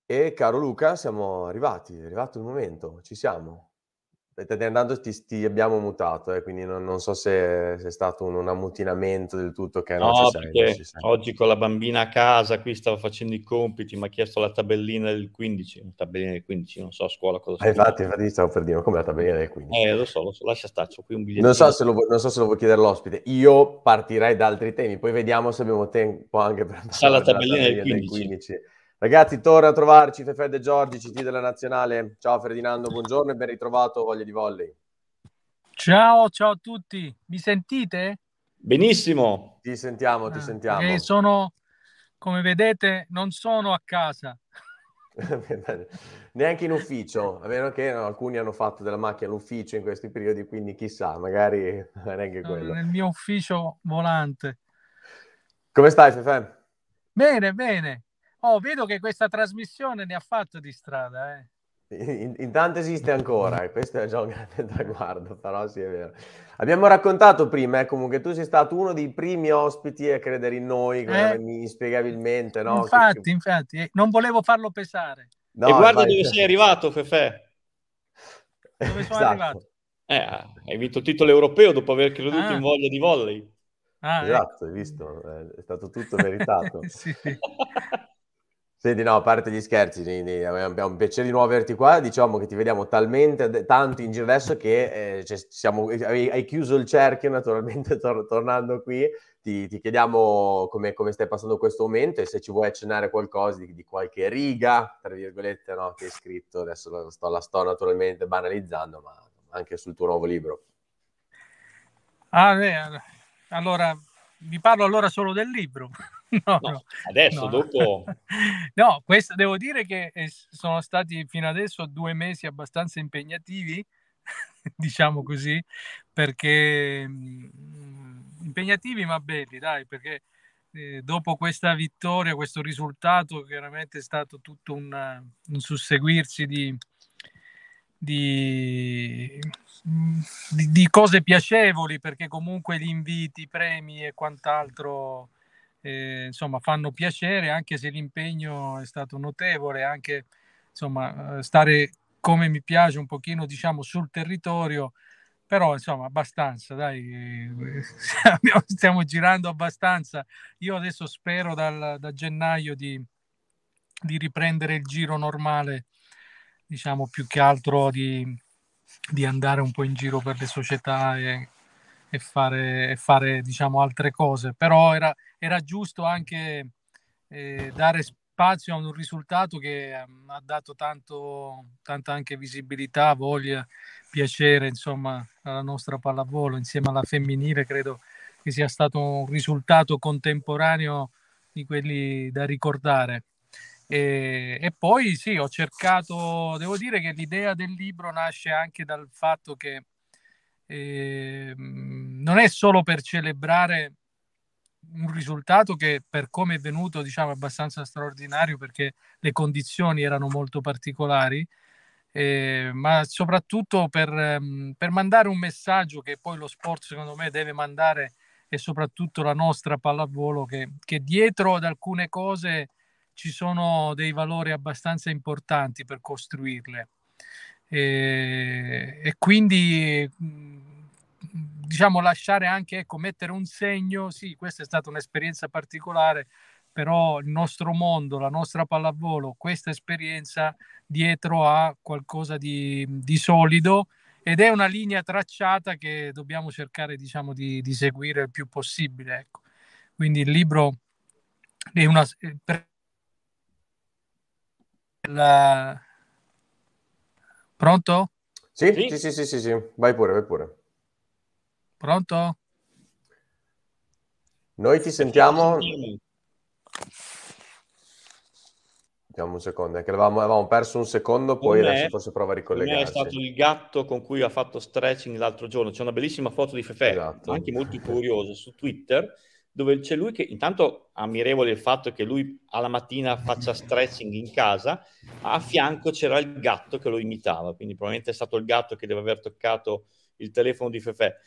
E caro Luca, siamo arrivati, è arrivato il momento, ci siamo. Tenendo ti, ti abbiamo mutato, eh, quindi non, non, so se, se è stato un, un ammutinamento del tutto che no, non sei, oggi con la bambina a casa qui stavo facendo i compiti, mi ha chiesto la tabellina del 15, tabellina del 15, non so a scuola cosa eh, infatti, infatti stavo per dire, come la tabellina del 15? Eh, lo so, lo so, lascia staccio, qui un biglietto. Non so se lo, non so se lo vuoi chiedere all'ospite, io partirei da altri temi, poi vediamo se abbiamo tempo anche per... Sa la tabellina, tabellina del 15. Del 15 Ragazzi, torna a trovarci Fefe De Giorgi, CT della Nazionale. Ciao Ferdinando, buongiorno e ben ritrovato, voglia di volley. Ciao, ciao a tutti. Mi sentite? Benissimo. Ti sentiamo, ti ah, sentiamo. sono, come vedete, non sono a casa. Neanche in ufficio, a meno che no, alcuni hanno fatto della macchina all'ufficio in questi periodi, quindi chissà, magari neanche quello. Nel mio ufficio volante. Come stai, Fefe? Bene, bene. Oh, vedo che questa trasmissione ne ha fatto di strada, eh. Intanto esiste ancora e questo è già un grande traguardo, però sì è vero. Abbiamo raccontato prima, eh, comunque, tu sei stato uno dei primi ospiti a credere in noi, eh, inspiegabilmente. No? Infatti, che... infatti, non volevo farlo pesare. No, e guarda infatti... dove sei arrivato, Fefe. Dove sono esatto. arrivato? Eh, hai vinto il titolo europeo dopo aver creduto ah. in voglia di volley. Ah, esatto, ecco. hai visto, eh, è stato tutto meritato. sì. Senti, no, a parte gli scherzi, abbiamo un piacere di nuovo averti qua. Diciamo che ti vediamo talmente tanto in giro adesso che eh, siamo, hai, hai, chiuso il cerchio, naturalmente, tor- tornando qui. Ti, ti chiediamo come, come, stai passando questo momento e se ci vuoi accennare qualcosa di, di qualche riga, tra virgolette, no, che hai scritto. Adesso la sto, la sto naturalmente banalizzando, ma anche sul tuo nuovo libro. Ah, beh, allora, vi parlo allora solo del libro. no, no, adesso, no. dopo... No, questo, devo dire che eh, sono stati fino adesso due mesi abbastanza impegnativi, diciamo così, perché... Mm, impegnativi ma belli, dai, perché eh, dopo questa vittoria, questo risultato, chiaramente è stato tutto un, un susseguirsi di, di, di, cose piacevoli, perché comunque gli inviti, i premi e quant'altro eh, insomma, fanno piacere anche se l'impegno è stato notevole, anche insomma, eh, stare come mi piace un pochino diciamo, sul territorio, però insomma abbastanza, dai, eh, stiamo girando abbastanza. Io adesso spero dal, da gennaio di, di, riprendere il giro normale, diciamo più che altro di, di andare un po' in giro per le società e e fare, e fare diciamo, altre cose, però era, era giusto anche eh, dare spazio a un risultato che um, ha dato tanto, tanta anche visibilità, voglia, piacere insomma, alla nostra pallavolo insieme alla femminile, credo che sia stato un risultato contemporaneo di quelli da ricordare. E, e, poi sì, ho cercato, devo dire che l'idea del libro nasce anche dal fatto che eh, non è solo per celebrare un risultato che per come è venuto diciamo abbastanza straordinario perché le condizioni erano molto particolari eh, ma soprattutto per, ehm, per, mandare un messaggio che poi lo sport secondo me deve mandare e soprattutto la nostra pallavolo che, che dietro ad alcune cose ci sono dei valori abbastanza importanti per costruirle e, e quindi mm, diciamo lasciare anche, ecco, mettere un segno, sì, questa è stata un'esperienza particolare, però il nostro mondo, la nostra pallavolo, questa esperienza dietro ha qualcosa di, di solido ed è una linea tracciata che dobbiamo cercare diciamo, di, di seguire il più possibile. Ecco. Quindi il libro è una... Eh, la, Pronto? Sì? Sì. sì, sì, sì, sì, vai pure, vai pure. Pronto? Noi ti sentiamo. Vediamo un secondo, che avevamo, avevamo, perso un secondo, poi me, adesso forse prova a ricollegarsi. È stato il gatto con cui ha fatto stretching l'altro giorno. C'è una bellissima foto di Fefe, esatto. anche molto curiosa, su Twitter dove c'è lui che intanto ammirevole il fatto che lui alla mattina faccia stretching in casa, a fianco c'era il gatto che lo imitava, quindi probabilmente è stato il gatto che deve aver toccato il telefono di Fefe.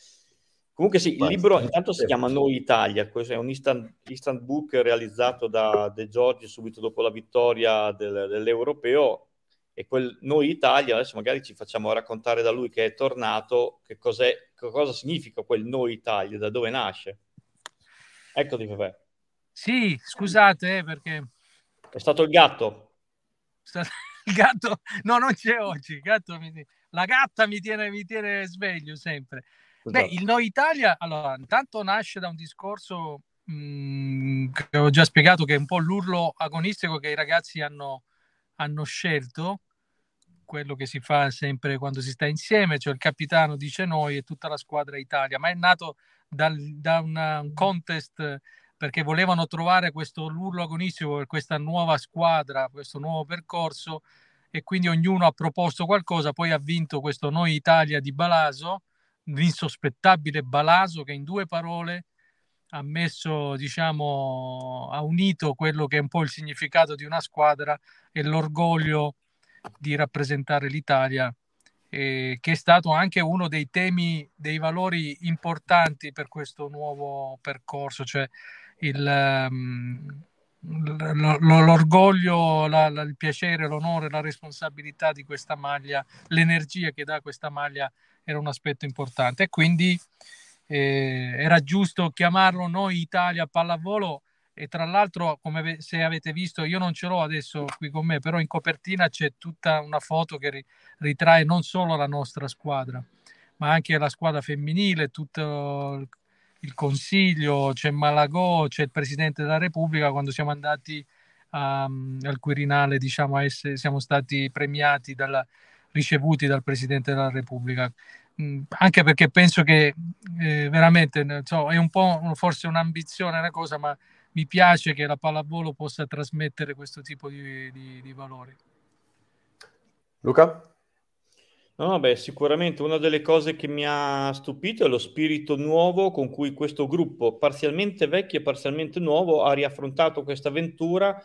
Comunque sì, il libro intanto si chiama Noi Italia, questo è un instant, instant book realizzato da De Giorgi subito dopo la vittoria del, dell'Europeo e quel Noi Italia, adesso magari ci facciamo raccontare da lui che è tornato, che, che cosa significa quel Noi Italia, da dove nasce. Eccoti, Pepe. Sì, scusate eh, perché... È stato il gatto. Il gatto, no, non c'è oggi. Mi... La gatta mi tiene, mi tiene sveglio sempre. Esatto. Beh, il Noi Italia, allora, intanto nasce da un discorso mh, mm, che ho già spiegato, che è un po' l'urlo agonistico che i ragazzi hanno, hanno scelto, quello che si fa sempre quando si sta insieme, cioè il capitano dice noi e tutta la squadra Italia, ma è nato dal, da una, un contest perché volevano trovare questo l'urlo agonistico per questa nuova squadra, questo nuovo percorso e quindi ognuno ha proposto qualcosa, poi ha vinto questo Noi Italia di Balaso, l'insospettabile Balaso che in due parole ha messo, diciamo, ha unito quello che è un po' il significato di una squadra e l'orgoglio di rappresentare l'Italia eh, che è stato anche uno dei temi, dei valori importanti per questo nuovo percorso, cioè il, um, l'orgoglio, la, la, il piacere, l'onore, la responsabilità di questa maglia, l'energia che dà questa maglia era un aspetto importante e quindi eh, era giusto chiamarlo noi Italia Pallavolo e tra l'altro come se avete visto io non ce l'ho adesso qui con me però in copertina c'è tutta una foto che ritrae non solo la nostra squadra ma anche la squadra femminile tutto il consiglio c'è Malagò c'è il presidente della Repubblica quando siamo andati um, al Quirinale diciamo essere, siamo stati premiati dalla, ricevuti dal presidente della Repubblica mm, anche perché penso che eh, veramente so, è un po' forse un'ambizione una cosa ma mi piace che la pallavolo possa trasmettere questo tipo di, di, di valori. Luca? No, beh, sicuramente una delle cose che mi ha stupito è lo spirito nuovo con cui questo gruppo, parzialmente vecchio e parzialmente nuovo, ha riaffrontato questa avventura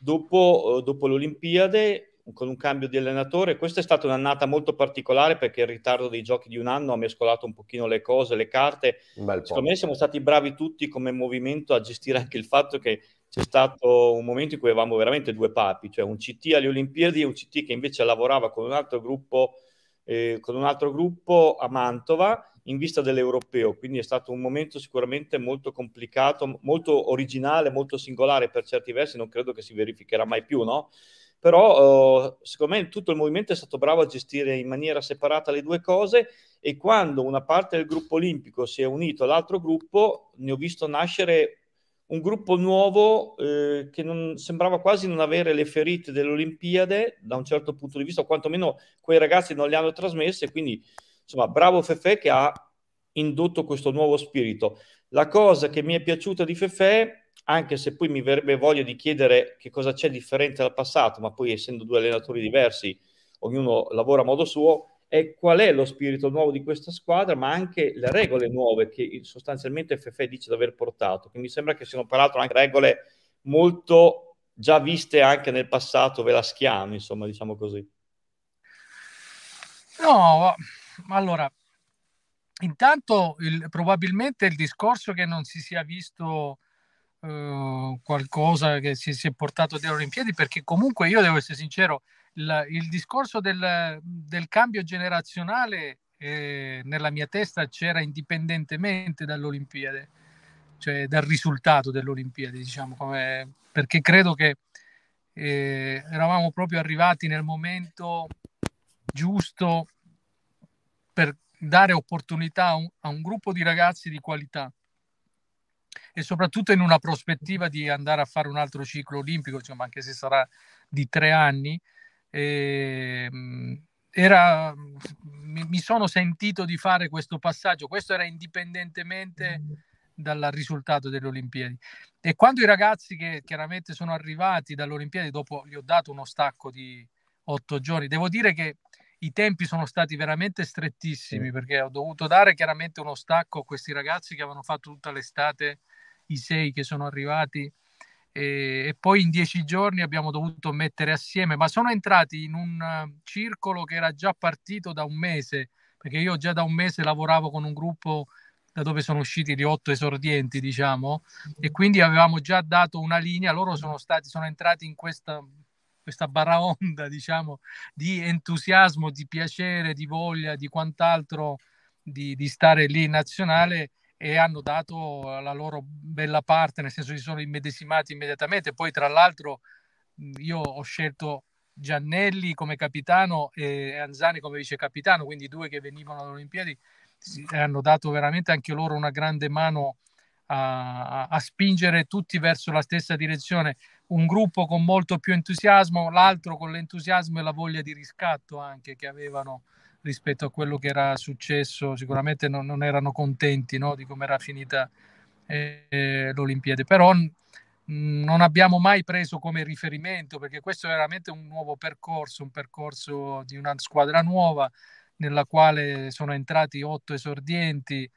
dopo, eh, dopo l'Olimpiade con un cambio di allenatore. Questa è stata un'annata molto particolare perché il ritardo dei giochi di un anno ha mescolato un pochino le cose, le carte. Secondo me siamo stati bravi tutti come movimento a gestire anche il fatto che c'è stato un momento in cui avevamo veramente due papi, cioè un CT alle Olimpiadi e un CT che invece lavorava con un altro gruppo, eh, un altro gruppo a Mantova in vista dell'europeo, quindi è stato un momento sicuramente molto complicato, molto originale, molto singolare per certi versi, non credo che si verificherà mai più, no? però eh, secondo me tutto il movimento è stato bravo a gestire in maniera separata le due cose e quando una parte del gruppo olimpico si è unito all'altro gruppo ne ho visto nascere un gruppo nuovo eh, che non, sembrava quasi non avere le ferite delle Olimpiade da un certo punto di vista, o quantomeno quei ragazzi non le hanno trasmesse, quindi insomma bravo Fefe che ha indotto questo nuovo spirito. La cosa che mi è piaciuta di Fefe anche se poi mi verrebbe voglia di chiedere che cosa c'è differente dal passato, ma poi essendo due allenatori diversi, ognuno lavora a modo suo, è qual è lo spirito nuovo di questa squadra, ma anche le regole nuove che sostanzialmente FF dice di aver portato, che mi sembra che siano peraltro anche regole molto già viste anche nel passato ve la schiamo, insomma, diciamo così. No, allora, intanto il, probabilmente il discorso che non si sia visto Uhm, qualcosa che si, si, è portato alle Olimpiadi, perché comunque io devo essere sincero, la, il discorso del, del cambio generazionale eh, nella mia testa c'era indipendentemente dall'Olimpiade, cioè dal risultato dell'Olimpiade, diciamo, come, perché credo che eh, eravamo proprio arrivati nel momento giusto per dare opportunità a un, a un gruppo di ragazzi di qualità e soprattutto in una prospettiva di andare a fare un altro ciclo olimpico, insomma, anche se sarà di tre anni. E, ehm, era, mi, sono sentito di fare questo passaggio, questo era indipendentemente dal risultato delle Olimpiadi. E quando i ragazzi che chiaramente sono arrivati dalle Olimpiadi, dopo gli ho dato uno stacco di otto giorni, devo dire che i tempi sono stati veramente strettissimi perché ho dovuto dare chiaramente uno stacco a questi ragazzi che avevano fatto tutta l'estate, i sei che sono arrivati e, poi in dieci giorni abbiamo dovuto mettere assieme, ma sono entrati in un eh, circolo che era già partito da un mese, perché io già da un mese lavoravo con un gruppo da dove sono usciti gli otto esordienti, diciamo, e quindi avevamo già dato una linea, loro sono, stati, sono entrati in questa questa baraonda, diciamo, di entusiasmo, di piacere, di voglia, di quant'altro di, di stare lì in nazionale e hanno dato la loro bella parte, nel senso si sono immedesimati immediatamente. Poi, tra l'altro, io ho scelto Giannelli come capitano e Anzani come vice capitano, quindi due che venivano alle Olimpiadi hanno dato veramente anche loro una grande mano a, a, spingere tutti verso la stessa direzione, un gruppo con molto più entusiasmo, l'altro con l'entusiasmo e la voglia di riscatto anche che avevano rispetto a quello che era successo, sicuramente non, non erano contenti no, di come era finita eh, l'Olimpiade, però mh, non abbiamo mai preso come riferimento perché questo è veramente un nuovo percorso, un percorso di una squadra nuova nella quale sono entrati otto esordienti,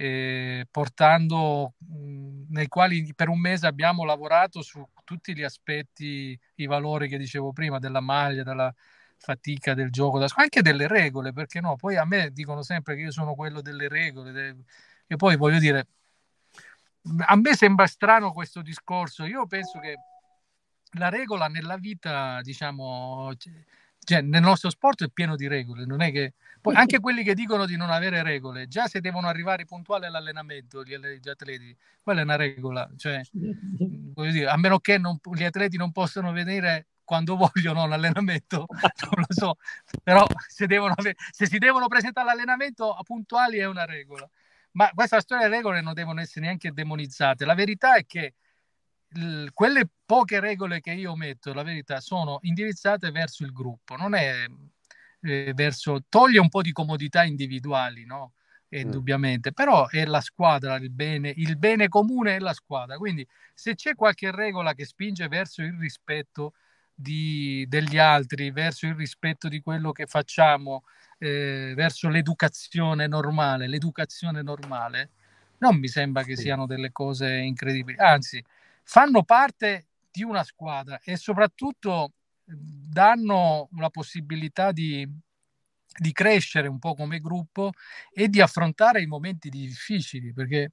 eh, portando, mh, nei quali per un mese abbiamo lavorato su tutti gli aspetti, i valori che dicevo prima, della maglia, della fatica del gioco, da, anche delle regole, perché no? Poi a me dicono sempre che io sono quello delle regole, de, e poi voglio dire, a me sembra strano questo discorso, io penso che la regola nella vita, diciamo, cioè, cioè, nel nostro sport è pieno di regole, non è che poi anche quelli che dicono di non avere regole, già se devono arrivare puntuali all'allenamento gli, atleti, quella è una regola, cioè, dire, a meno che non, gli atleti non possano venire quando vogliono l'allenamento, non lo so, però se, devono, se si devono presentare all'allenamento puntuali è una regola. Ma questa storia delle regole non devono essere neanche demonizzate. La verità è che quelle poche regole che io metto, la verità, sono indirizzate verso il gruppo, non è eh, verso... toglie un po' di comodità individuali, no? E, mm. Indubbiamente, però è la squadra il bene, il bene comune è la squadra. Quindi, se c'è qualche regola che spinge verso il rispetto di, degli altri, verso il rispetto di quello che facciamo, eh, verso l'educazione normale, l'educazione normale, non mi sembra che sì. siano delle cose incredibili. Anzi, fanno parte di una squadra e soprattutto danno la possibilità di, di crescere un po' come gruppo e di affrontare i momenti difficili, perché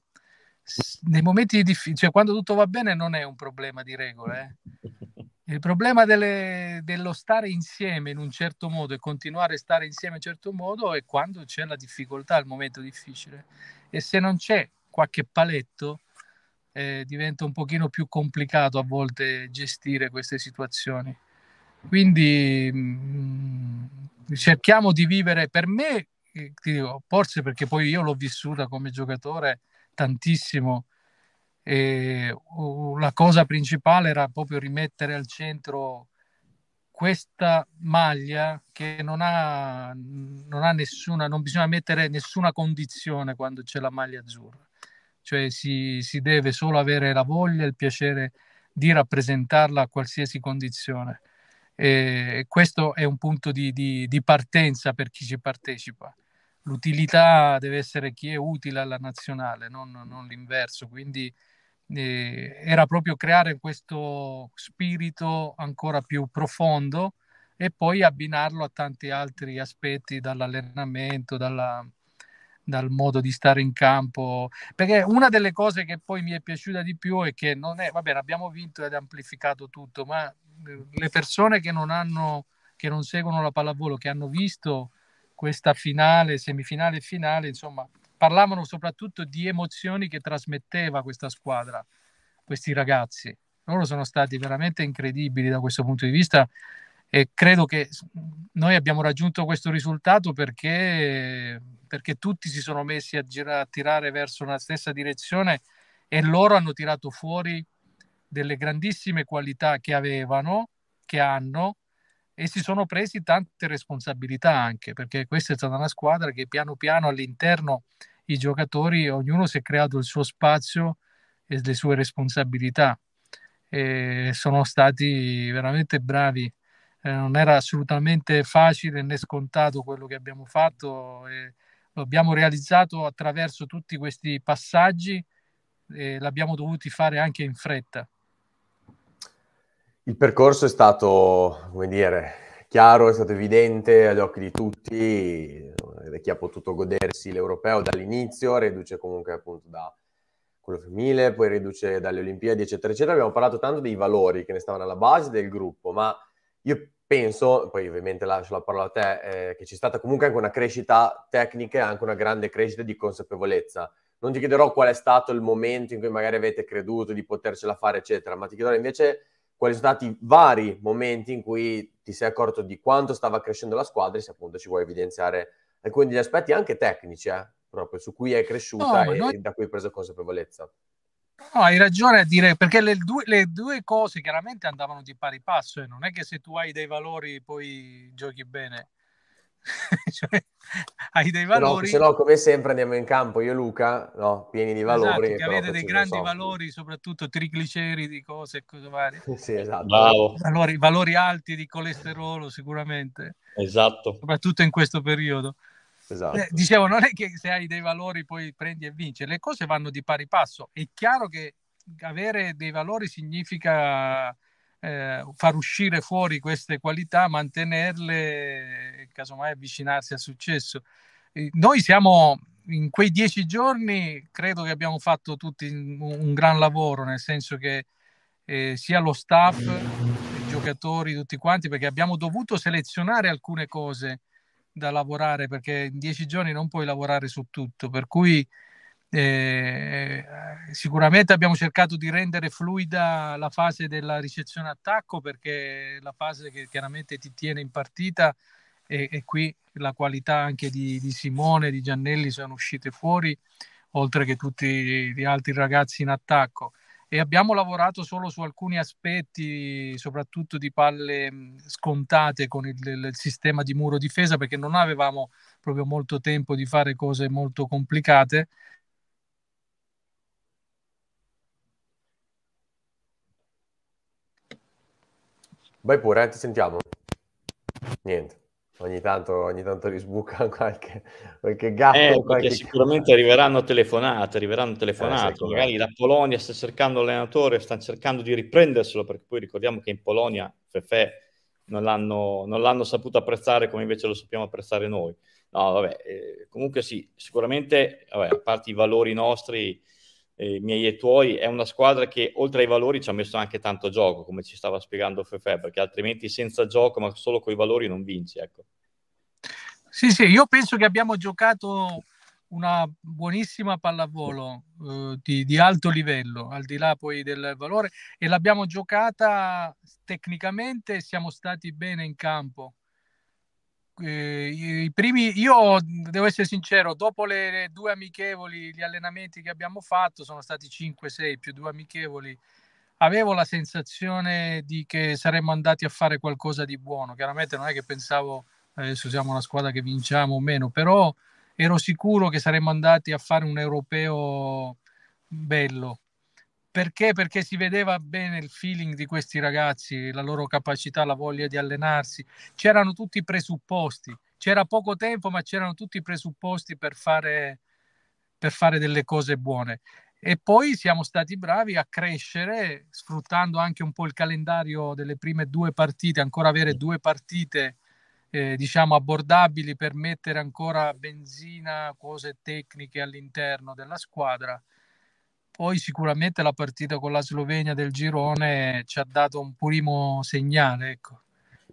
nei momenti difficili, cioè quando tutto va bene non è un problema di regole. Eh. Il problema delle, dello stare insieme in un certo modo e continuare a stare insieme in un certo modo è quando c'è la difficoltà, il momento difficile. E se non c'è qualche paletto, eh, diventa un pochino più complicato a volte gestire queste situazioni. Quindi mh, mm, cerchiamo di vivere, per me, eh, dico, forse perché poi io l'ho vissuta come giocatore tantissimo, e la cosa principale era proprio rimettere al centro questa maglia che non ha, non ha nessuna, non bisogna mettere nessuna condizione quando c'è la maglia azzurra cioè si, si deve solo avere la voglia e il piacere di rappresentarla a qualsiasi condizione. E questo è un punto di, di, di partenza per chi ci partecipa. L'utilità deve essere chi è utile alla nazionale, non, non l'inverso. Quindi eh, era proprio creare questo spirito ancora più profondo e poi abbinarlo a tanti altri aspetti, dall'allenamento, dalla, dal modo di stare in campo. Perché una delle cose che poi mi è piaciuta di più è che non è, va bene, abbiamo vinto ed amplificato tutto, ma eh, le persone che non hanno, che non seguono la pallavolo, che hanno visto questa finale, semifinale e finale, insomma, parlavano soprattutto di emozioni che trasmetteva questa squadra, questi ragazzi. Loro sono stati veramente incredibili da questo punto di vista e credo che noi abbiamo raggiunto questo risultato perché perché tutti si sono messi a, girare, a tirare verso una stessa direzione e loro hanno tirato fuori delle grandissime qualità che avevano, che hanno e si sono presi tante responsabilità anche perché questa è stata una squadra che piano piano all'interno i giocatori, ognuno si è creato il suo spazio e le sue responsabilità e sono stati veramente bravi. Eh, non era assolutamente facile né scontato quello che abbiamo fatto. E, lo abbiamo realizzato attraverso tutti questi passaggi e l'abbiamo dovuti fare anche in fretta. Il percorso è stato, come dire, chiaro, è stato evidente agli occhi di tutti, chi ha potuto godersi l'europeo dall'inizio, reduce comunque appunto da quello femminile, poi reduce dalle Olimpiadi, eccetera, eccetera. Abbiamo parlato tanto dei valori che ne stavano alla base del gruppo, ma io penso, poi ovviamente lascio la parola a te, eh, che c'è stata comunque anche una crescita tecnica e anche una grande crescita di consapevolezza. Non ti chiederò qual è stato il momento in cui magari avete creduto di potercela fare, eccetera, ma ti chiederò invece quali sono stati i vari momenti in cui ti sei accorto di quanto stava crescendo la squadra e se appunto ci vuoi evidenziare alcuni degli aspetti anche tecnici, eh, proprio su cui è cresciuta no, e noi... da cui hai preso consapevolezza. No, hai ragione a dire, perché le due, le due, cose chiaramente andavano di pari passo, e eh, non è che se tu hai dei valori poi giochi bene. cioè, hai dei valori. Se no, come sempre andiamo in campo io e Luca, no, pieni di esatto, valori. Esatto, avete dei grandi so. valori, soprattutto trigliceridi, cose e cose varie. sì, esatto. Bravo. Valori, valori alti di colesterolo, sicuramente. Esatto. Soprattutto in questo periodo. Esatto. Eh, dicevo, non è che se hai dei valori poi prendi e vinci, le cose vanno di pari passo. È chiaro che avere dei valori significa eh, far uscire fuori queste qualità, mantenerle, casomai avvicinarsi al successo. Eh, noi siamo in quei dieci giorni, credo che abbiamo fatto tutti un, un gran lavoro, nel senso che eh, sia lo staff, i giocatori, tutti quanti, perché abbiamo dovuto selezionare alcune cose da lavorare perché in dieci giorni non puoi lavorare su tutto, per cui eh, sicuramente abbiamo cercato di rendere fluida la fase della ricezione attacco perché è la fase che chiaramente ti tiene in partita e, e qui la qualità anche di, di Simone, di Giannelli sono uscite fuori, oltre che tutti gli altri ragazzi in attacco e abbiamo lavorato solo su alcuni aspetti, soprattutto di palle scontate con il, il, sistema di muro difesa, perché non avevamo proprio molto tempo di fare cose molto complicate. Vai pure, eh, ti sentiamo. Niente ogni tanto, ogni tanto risbuca qualche, qualche gatto. Eh, qualche sicuramente arriveranno telefonate, arriveranno telefonate. Eh, Magari la Polonia sta cercando l'allenatore, sta cercando di riprenderselo, perché poi ricordiamo che in Polonia Fefe non l'hanno, non l'hanno saputo apprezzare come invece lo sappiamo apprezzare noi. No, vabbè, eh, comunque sì, sicuramente, vabbè, a parte i valori nostri eh, miei e tuoi, è una squadra che oltre ai valori ci ha messo anche tanto gioco, come ci stava spiegando Fefe, perché altrimenti senza gioco, ma solo con i valori non vinci. Ecco. Sì, sì, io penso che abbiamo giocato una buonissima pallavolo eh, di, di, alto livello, al di là poi del valore, e l'abbiamo giocata tecnicamente, siamo stati bene in campo eh, i primi, io devo essere sincero, dopo le due amichevoli, gli allenamenti che abbiamo fatto, sono stati 5-6 più due amichevoli, avevo la sensazione di che saremmo andati a fare qualcosa di buono. Chiaramente non è che pensavo adesso siamo una squadra che vinciamo o meno, però ero sicuro che saremmo andati a fare un europeo bello. Perché? Perché si vedeva bene il feeling di questi ragazzi, la loro capacità, la voglia di allenarsi. C'erano tutti i presupposti. C'era poco tempo, ma c'erano tutti i presupposti per fare, per fare delle cose buone. E poi siamo stati bravi a crescere, sfruttando anche un po' il calendario delle prime due partite, ancora avere due partite eh, diciamo abbordabili per mettere ancora benzina, cose tecniche all'interno della squadra poi sicuramente la partita con la Slovenia del girone ci ha dato un primo segnale, ecco.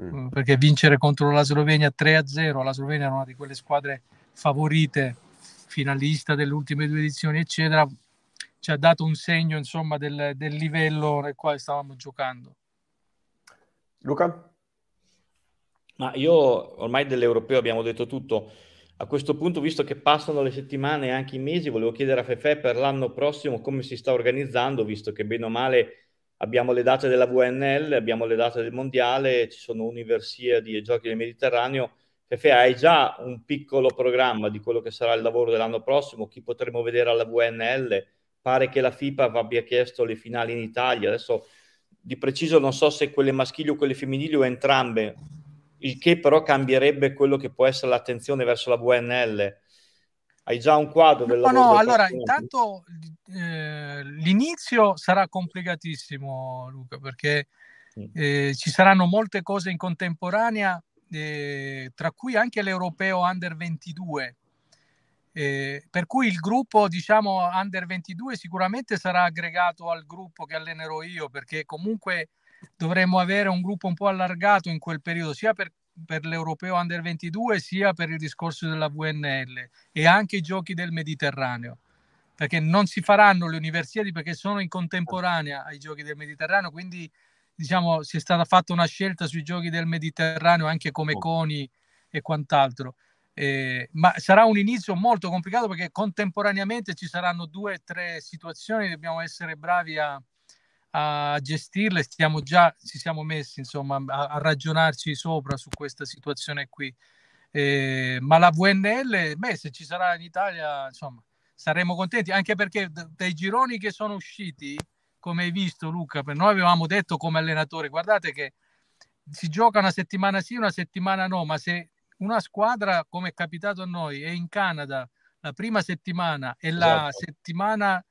mm. Eh, perché vincere contro la Slovenia 3-0, la Slovenia era una di quelle squadre favorite, finalista delle ultime due edizioni, eccetera, ci ha dato un segno insomma, del, del livello nel quale stavamo giocando. Luca? Ma io ormai dell'europeo abbiamo detto tutto. A questo punto, visto che passano le settimane e anche i mesi, volevo chiedere a Fefe per l'anno prossimo come si sta organizzando, visto che bene o male abbiamo le date della VNL, abbiamo le date del Mondiale, ci sono Universiadi e Giochi del Mediterraneo. Fefe, hai già un piccolo programma di quello che sarà il lavoro dell'anno prossimo? Chi potremo vedere alla VNL? Pare che la FIPA abbia chiesto le finali in Italia. Adesso di preciso non so se quelle maschili o quelle femminili o entrambe il che però cambierebbe quello che può essere l'attenzione verso la VNL. Hai già un quadro del No, no, allora intanto eh, l'inizio sarà complicatissimo, Luca, perché mm. eh, ci saranno molte cose in contemporanea, eh, tra cui anche l'europeo Under 22. Eh, per cui il gruppo, diciamo, Under 22 sicuramente sarà aggregato al gruppo che allenerò io, perché comunque dovremmo avere un gruppo un po' allargato in quel periodo, sia per, per l'europeo under 22 sia per il discorso della VNL e anche i giochi del Mediterraneo perché non si faranno le universiadi perché sono in contemporanea ai giochi del Mediterraneo, quindi diciamo si è stata fatta una scelta sui giochi del Mediterraneo anche come CONI e quant'altro. Eh, ma sarà un inizio molto complicato perché contemporaneamente ci saranno due o tre situazioni, dobbiamo essere bravi a, a gestirle, stiamo già, ci siamo messi insomma a, a ragionarci sopra su questa situazione qui. Eh, ma la VNL, beh, se ci sarà in Italia, insomma, saremo contenti, anche perché dai gironi che sono usciti, come hai visto Luca, per noi avevamo detto come allenatore, guardate che si gioca una settimana sì, una settimana no, ma se una squadra, come è capitato a noi, è in Canada la prima settimana e la esatto. settimana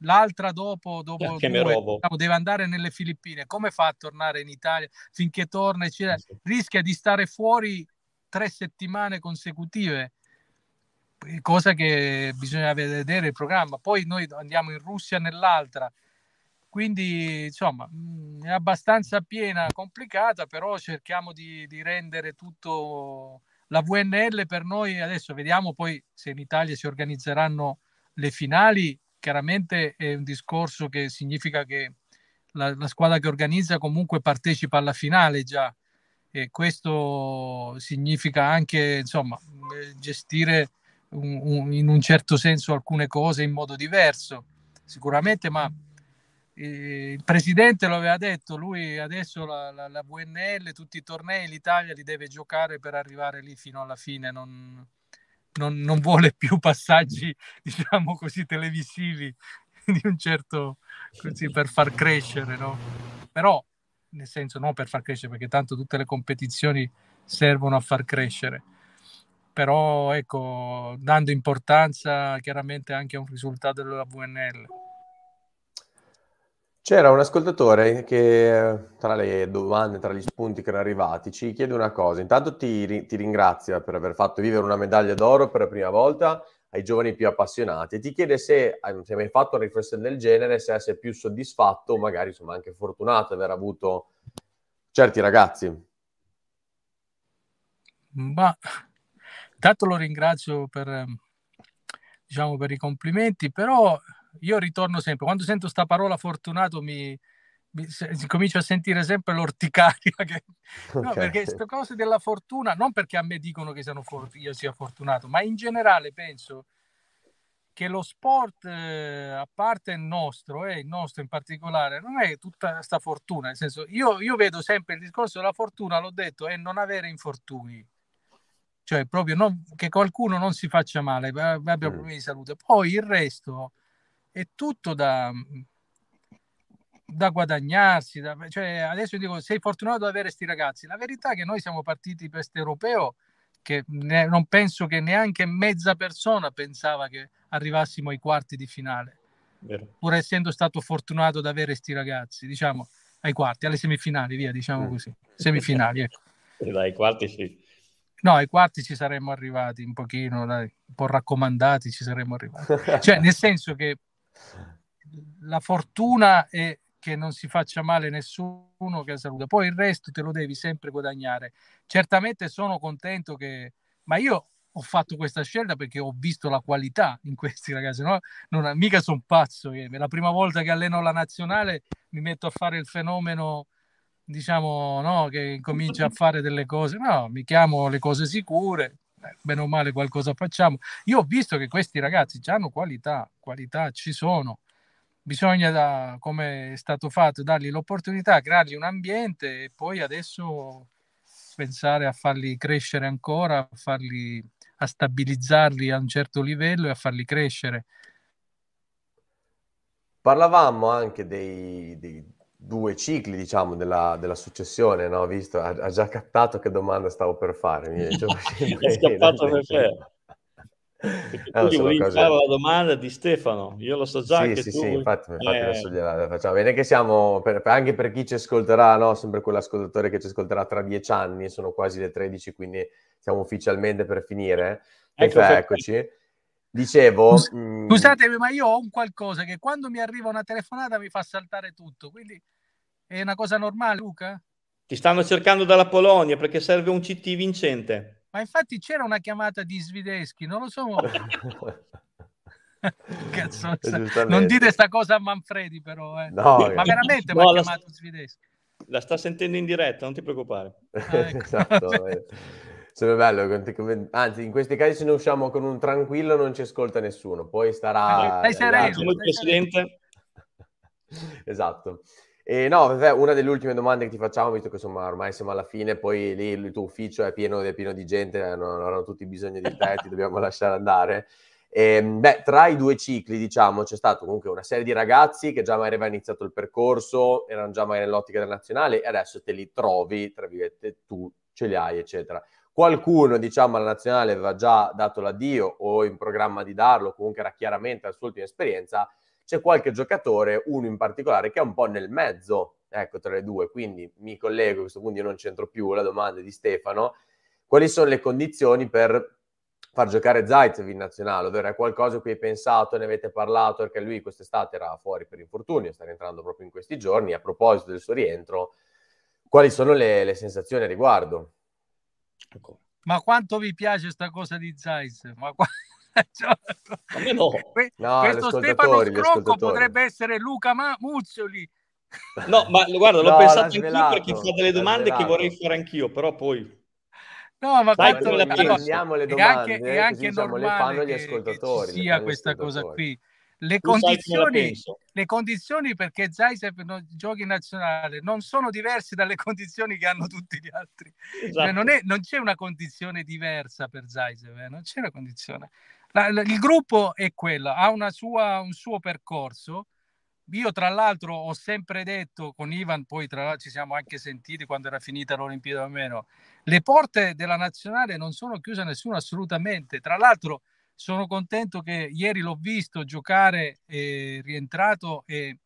l'altra dopo, dopo due, diciamo, deve andare nelle Filippine, come fa a tornare in Italia finché torna? Eccetera. Rischia di stare fuori tre settimane consecutive, eh, cosa che bisogna vedere il programma. Poi noi andiamo in Russia nell'altra, quindi insomma mm, è abbastanza piena, complicata, però cerchiamo di, di rendere tutto la VNL per noi adesso vediamo poi se in Italia si organizzeranno le finali chiaramente è un discorso che significa che la, la squadra che organizza comunque partecipa alla finale già e questo significa anche insomma, eh, gestire un, un, in un certo senso alcune cose in modo diverso sicuramente ma eh, il presidente lo aveva detto lui adesso la, la, la VNL tutti i tornei l'Italia li deve giocare per arrivare lì fino alla fine non, non, non vuole più passaggi, diciamo così, televisivi di un certo così, per far crescere, no? Però nel senso non per far crescere, perché tanto tutte le competizioni servono a far crescere. Però ecco, dando importanza chiaramente anche a un risultato della VNL. C'era un ascoltatore che tra le domande, tra gli spunti che erano arrivati, ci chiede una cosa. Intanto ti, ti ringrazia per aver fatto vivere una medaglia d'oro per la prima volta ai giovani più appassionati e ti chiede se hai mai fatto una riflessione del genere, se sei più soddisfatto o magari insomma anche fortunato di aver avuto certi ragazzi. Ma intanto lo ringrazio per, diciamo, per i complimenti, però io ritorno sempre, quando sento questa parola fortunato mi, mi se, comincio a sentire sempre l'orticaria, che, okay. no, perché queste cose della fortuna, non perché a me dicono che for- io sia fortunato, ma in generale penso che lo sport, eh, a parte il nostro, e eh, il nostro in particolare, non è tutta questa fortuna, nel senso io, io vedo sempre il discorso della fortuna, l'ho detto, è non avere infortuni cioè proprio non, che qualcuno non si faccia male, abbia mm. problemi di salute. Poi il resto è tutto da, da guadagnarsi. Da, cioè adesso dico, sei fortunato ad avere questi ragazzi. La verità è che noi siamo partiti per questo europeo che ne, non penso che neanche mezza persona pensava che arrivassimo ai quarti di finale. Vero. Pur essendo stato fortunato ad avere questi ragazzi, diciamo, ai quarti, alle semifinali, via, diciamo mm. così. Semifinali, ecco. Eh, dai, quarti sì. No, ai quarti ci saremmo arrivati un pochino, dai, un po' raccomandati ci saremmo arrivati. Cioè, nel senso che la fortuna è che non si faccia male nessuno che saluta, poi il resto te lo devi sempre guadagnare. Certamente sono contento che, ma io ho fatto questa scelta perché ho visto la qualità in questi ragazzi, no? non, mica sono pazzo, eh. è la prima volta che alleno la nazionale mi metto a fare il fenomeno diciamo no, che comincia a fare delle cose, no, mi chiamo le cose sicure, bene eh, o male qualcosa facciamo. Io ho visto che questi ragazzi già hanno qualità, qualità ci sono. Bisogna, da, come è stato fatto, dargli l'opportunità, creargli un ambiente e poi adesso pensare a farli crescere ancora, a, farli, a stabilizzarli a un certo livello e a farli crescere. Parlavamo anche dei, dei due cicli, diciamo, della, della successione, no? Visto, ha, ha, già captato che domanda stavo per fare. Mi è, è scappato Perché tu eh, volevi fare la domanda di Stefano, io lo so già sì, che sì, tu... Sì, infatti, infatti eh... adesso gliela facciamo. Bene che siamo, per, anche per chi ci ascolterà, no? sempre quell'ascoltatore che ci ascolterà tra dieci anni, sono quasi le 13, quindi siamo ufficialmente per finire. Ecco, fa, eccoci. Dicevo... Mm, scusatemi, mh... ma io ho un qualcosa che quando mi arriva una telefonata mi fa saltare tutto, quindi... È una cosa normale, Luca? Ti stanno cercando dalla Polonia perché serve un CT vincente. Ma infatti c'era una chiamata di Svideschi, non lo so. non dite questa cosa a Manfredi, però. Eh. No, ma veramente no, mi ha la... chiamato Svideschi. La sta sentendo in diretta, non ti preoccupare. Ah, ecco. esatto. Eh. Sarebbe bello, anzi in questi casi se ne usciamo con un tranquillo non ci ascolta nessuno, poi starà... Stai sereno. Stai sereno. Esatto. E no, vabbè, una delle ultime domande che ti facciamo, visto che insomma ormai siamo alla fine, poi lì il tuo ufficio è pieno, è pieno di gente, eh, non hanno tutti bisogno di te, ti dobbiamo lasciare andare. E, ehm, beh, tra i due cicli, diciamo, c'è stato comunque una serie di ragazzi che già magari avevano iniziato il percorso, erano già magari nell'ottica del nazionale e adesso te li trovi, tra virgolette, tu ce li hai, eccetera. Qualcuno, diciamo, alla nazionale aveva già dato l'addio o in programma di darlo, comunque era chiaramente la sua ultima esperienza c'è qualche giocatore, uno in particolare, che è un po' nel mezzo, ecco, tra le due. Quindi mi collego, a questo punto io non c'entro più la domanda di Stefano. Quali sono le condizioni per far giocare Zaitsev in nazionale, ovvero è qualcosa a cui hai pensato, ne avete parlato, perché lui quest'estate era fuori per infortunio, sta rientrando proprio in questi giorni. A proposito del suo rientro, quali sono le, le sensazioni a riguardo? Ecco. Ma quanto vi piace questa cosa di Zaitsev? Ma, qu- Certo. Come no? Que- no questo Stefano Scrocco potrebbe essere Luca Ma- Muzzoli. No, ma guarda, l'ho no, pensato anch'io svelato, perché fa delle domande che vorrei fare anch'io, però poi... No, ma quanto le domande, anche, è anche normale che, che sia questa cosa qui. Le condizioni, le condizioni, perché Zaitsev giochi in nazionale non sono diverse dalle condizioni che hanno tutti gli altri. Cioè, esatto. Cioè non, è, non, c'è una condizione diversa per Zaitsev, eh? non c'è una condizione. La, il gruppo è quello, ha sua, un suo percorso. Io tra l'altro ho sempre detto con Ivan, poi tra l'altro ci siamo anche sentiti quando era finita l'Olimpiade o meno, le porte della nazionale non sono chiuse a nessuno assolutamente. Tra l'altro sono contento che ieri l'ho visto giocare e rientrato e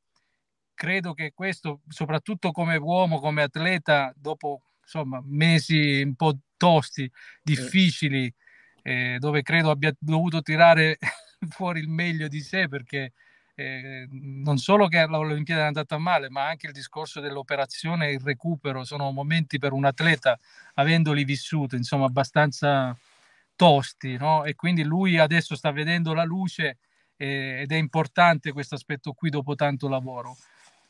credo che questo, soprattutto come uomo, come atleta, dopo insomma, mesi un po' tosti, difficili, eh, dove credo abbia dovuto tirare fuori il meglio di sé perché eh, non solo che l'Olimpiade è andata male, ma anche il discorso dell'operazione e il recupero sono momenti per un atleta, avendoli vissuti, insomma, abbastanza tosti, no? E quindi lui adesso sta vedendo la luce eh, ed è importante questo aspetto qui dopo tanto lavoro.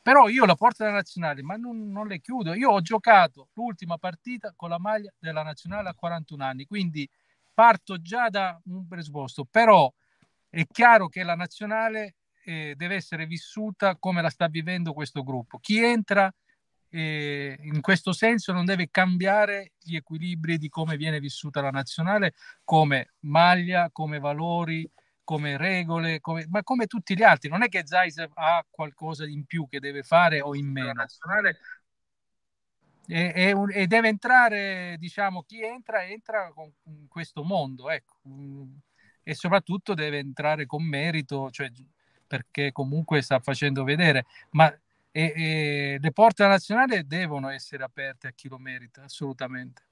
Però io la porta della nazionale, ma non, non le chiudo. Io ho giocato l'ultima partita con la maglia della nazionale a 41 anni, quindi parto già da un presupposto, però è chiaro che la nazionale eh, deve essere vissuta come la sta vivendo questo gruppo. Chi entra eh, in questo senso non deve cambiare gli equilibri di come viene vissuta la nazionale, come maglia, come valori, come regole, come, ma come tutti gli altri. Non è che Zais ha qualcosa in più che deve fare o in meno. La nazionale e, e, e, deve entrare, diciamo, chi entra, entra con, questo mondo, ecco. E soprattutto deve entrare con merito, cioè, perché comunque sta facendo vedere. Ma e, le porte nazionali devono essere aperte a chi lo merita, assolutamente.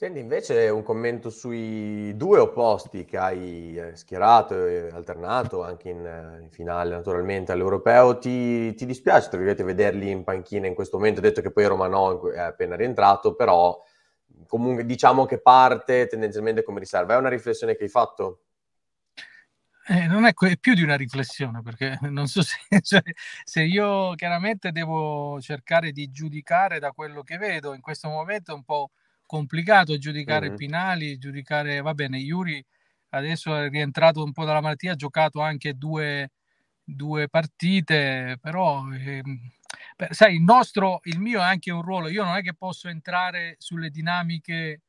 Senti, invece un commento sui due opposti che hai eh, schierato e alternato anche in, eh, in finale naturalmente all'Europeo. Ti, ti dispiace, tra vederli in panchina in questo momento? detto che poi Romano è appena rientrato, però comunque diciamo che parte tendenzialmente come riserva. È una riflessione che hai fatto? Eh, non è, è, più di una riflessione, perché non so se, cioè, se, io chiaramente devo cercare di giudicare da quello che vedo in questo momento è un po' complicato giudicare mm-hmm. Pinali, giudicare, va bene, Iuri adesso è rientrato un po' dalla malattia, ha giocato anche due, due partite, però ehm, eh, per, sai, il nostro, il mio è anche un ruolo, io non è che posso entrare sulle dinamiche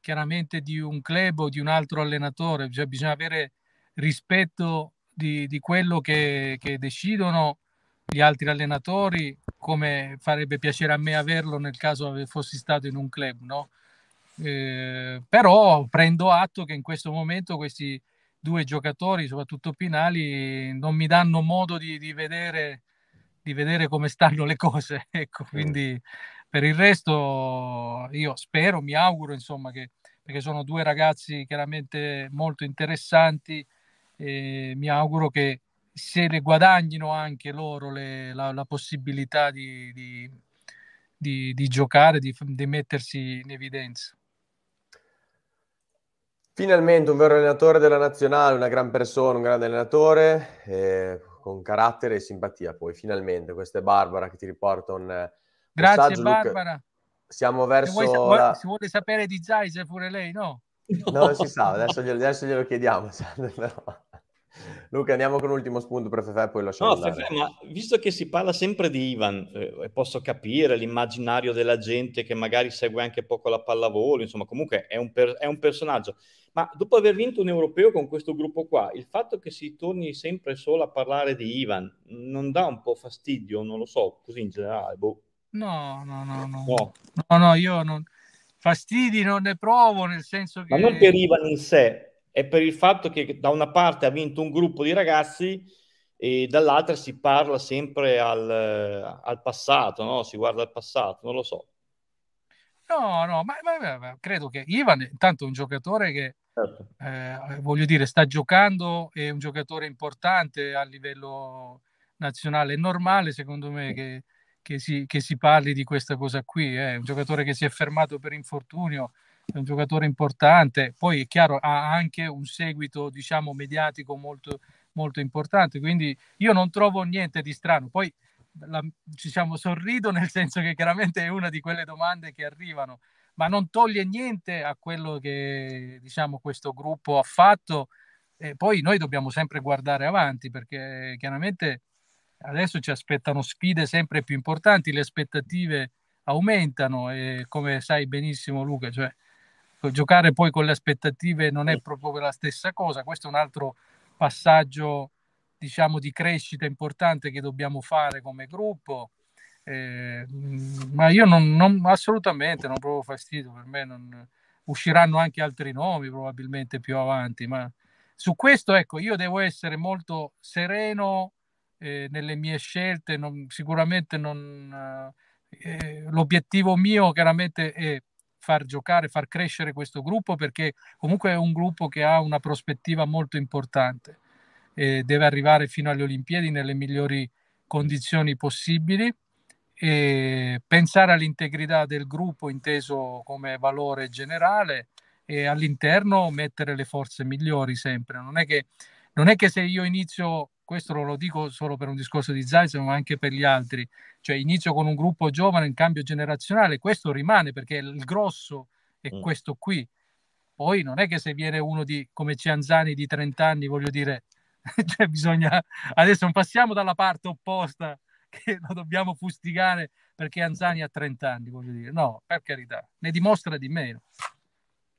chiaramente di un club o di un altro allenatore, cioè, bisogna avere rispetto di, di quello che, che decidono gli altri allenatori, come farebbe piacere a me averlo nel caso fossi stato in un club, no? Eh, però prendo atto che in questo momento questi due giocatori, soprattutto Pinali, non mi danno modo di, di, vedere, di vedere, come stanno le cose. Ecco, quindi per il resto io spero, mi auguro, insomma, che, perché sono due ragazzi chiaramente molto interessanti e mi auguro che se ne guadagnino anche loro le, la, la, possibilità di, di giocare, di mettersi in evidenza. Finalmente un vero allenatore della nazionale, una gran persona, un grande allenatore, eh, con carattere e simpatia. Poi finalmente, questa è Barbara che ti riporta un eh, Grazie messaggio, Barbara. Luca. Siamo verso... Se vuoi, la... Si vuole sapere di Zaiser pure lei, no? No, non si sa, adesso glielo, adesso glielo chiediamo. Però. Luca, andiamo con l'ultimo spunto per Fefe, poi lasciamo No, Fefe, ma visto che si parla sempre di Ivan, eh, posso capire l'immaginario della gente che magari segue anche poco la pallavolo, insomma, comunque è un, per- è un personaggio. Ma dopo aver vinto un europeo con questo gruppo qua, il fatto che si torni sempre solo a parlare di Ivan non dà un po' fastidio, non lo so, così in generale, boh. No, no, no, no. No, no, no io non... Fastidi non ne provo, nel senso che... Ma non per Ivan in sé, è per il fatto che da una parte ha vinto un gruppo di ragazzi e dall'altra si parla sempre al, al passato, no? si guarda al passato, non lo so. No, no, ma, ma, ma credo che Ivan intanto è un giocatore che, certo. eh, voglio dire, sta giocando, è un giocatore importante a livello nazionale, è normale secondo me che, che, si, che si, parli di questa cosa qui, eh. è eh. un giocatore che si è fermato per infortunio, è un giocatore importante, poi è chiaro ha anche un seguito diciamo mediatico molto, molto importante, quindi io non trovo niente di strano, poi la, diciamo sorrido nel senso che chiaramente è una di quelle domande che arrivano, ma non toglie niente a quello che diciamo questo gruppo ha fatto e poi noi dobbiamo sempre guardare avanti perché chiaramente adesso ci aspettano sfide sempre più importanti, le aspettative aumentano e come sai benissimo Luca, cioè giocare poi con le aspettative non è proprio la stessa cosa, questo è un altro passaggio diciamo di crescita importante che dobbiamo fare come gruppo. Eh, ma io non, non, assolutamente non provo fastidio per me non, usciranno anche altri nomi probabilmente più avanti ma su questo ecco io devo essere molto sereno eh, nelle mie scelte non, sicuramente non eh, l'obiettivo mio chiaramente è far giocare, far crescere questo gruppo perché comunque è un gruppo che ha una prospettiva molto importante e deve arrivare fino alle Olimpiadi nelle migliori condizioni possibili e pensare all'integrità del gruppo inteso come valore generale e all'interno mettere le forze migliori sempre. Non è che, non è che se io inizio questo lo dico solo per un discorso di Zayson, ma anche per gli altri, cioè inizio con un gruppo giovane in cambio generazionale, questo rimane perché il grosso è mm. questo qui. Poi non è che se viene uno di, come Cianzani di 30 anni, voglio dire, cioè bisogna, adesso non passiamo dalla parte opposta che lo dobbiamo fustigare perché Anzani ha 30 anni, voglio dire, no, per carità, ne dimostra di meno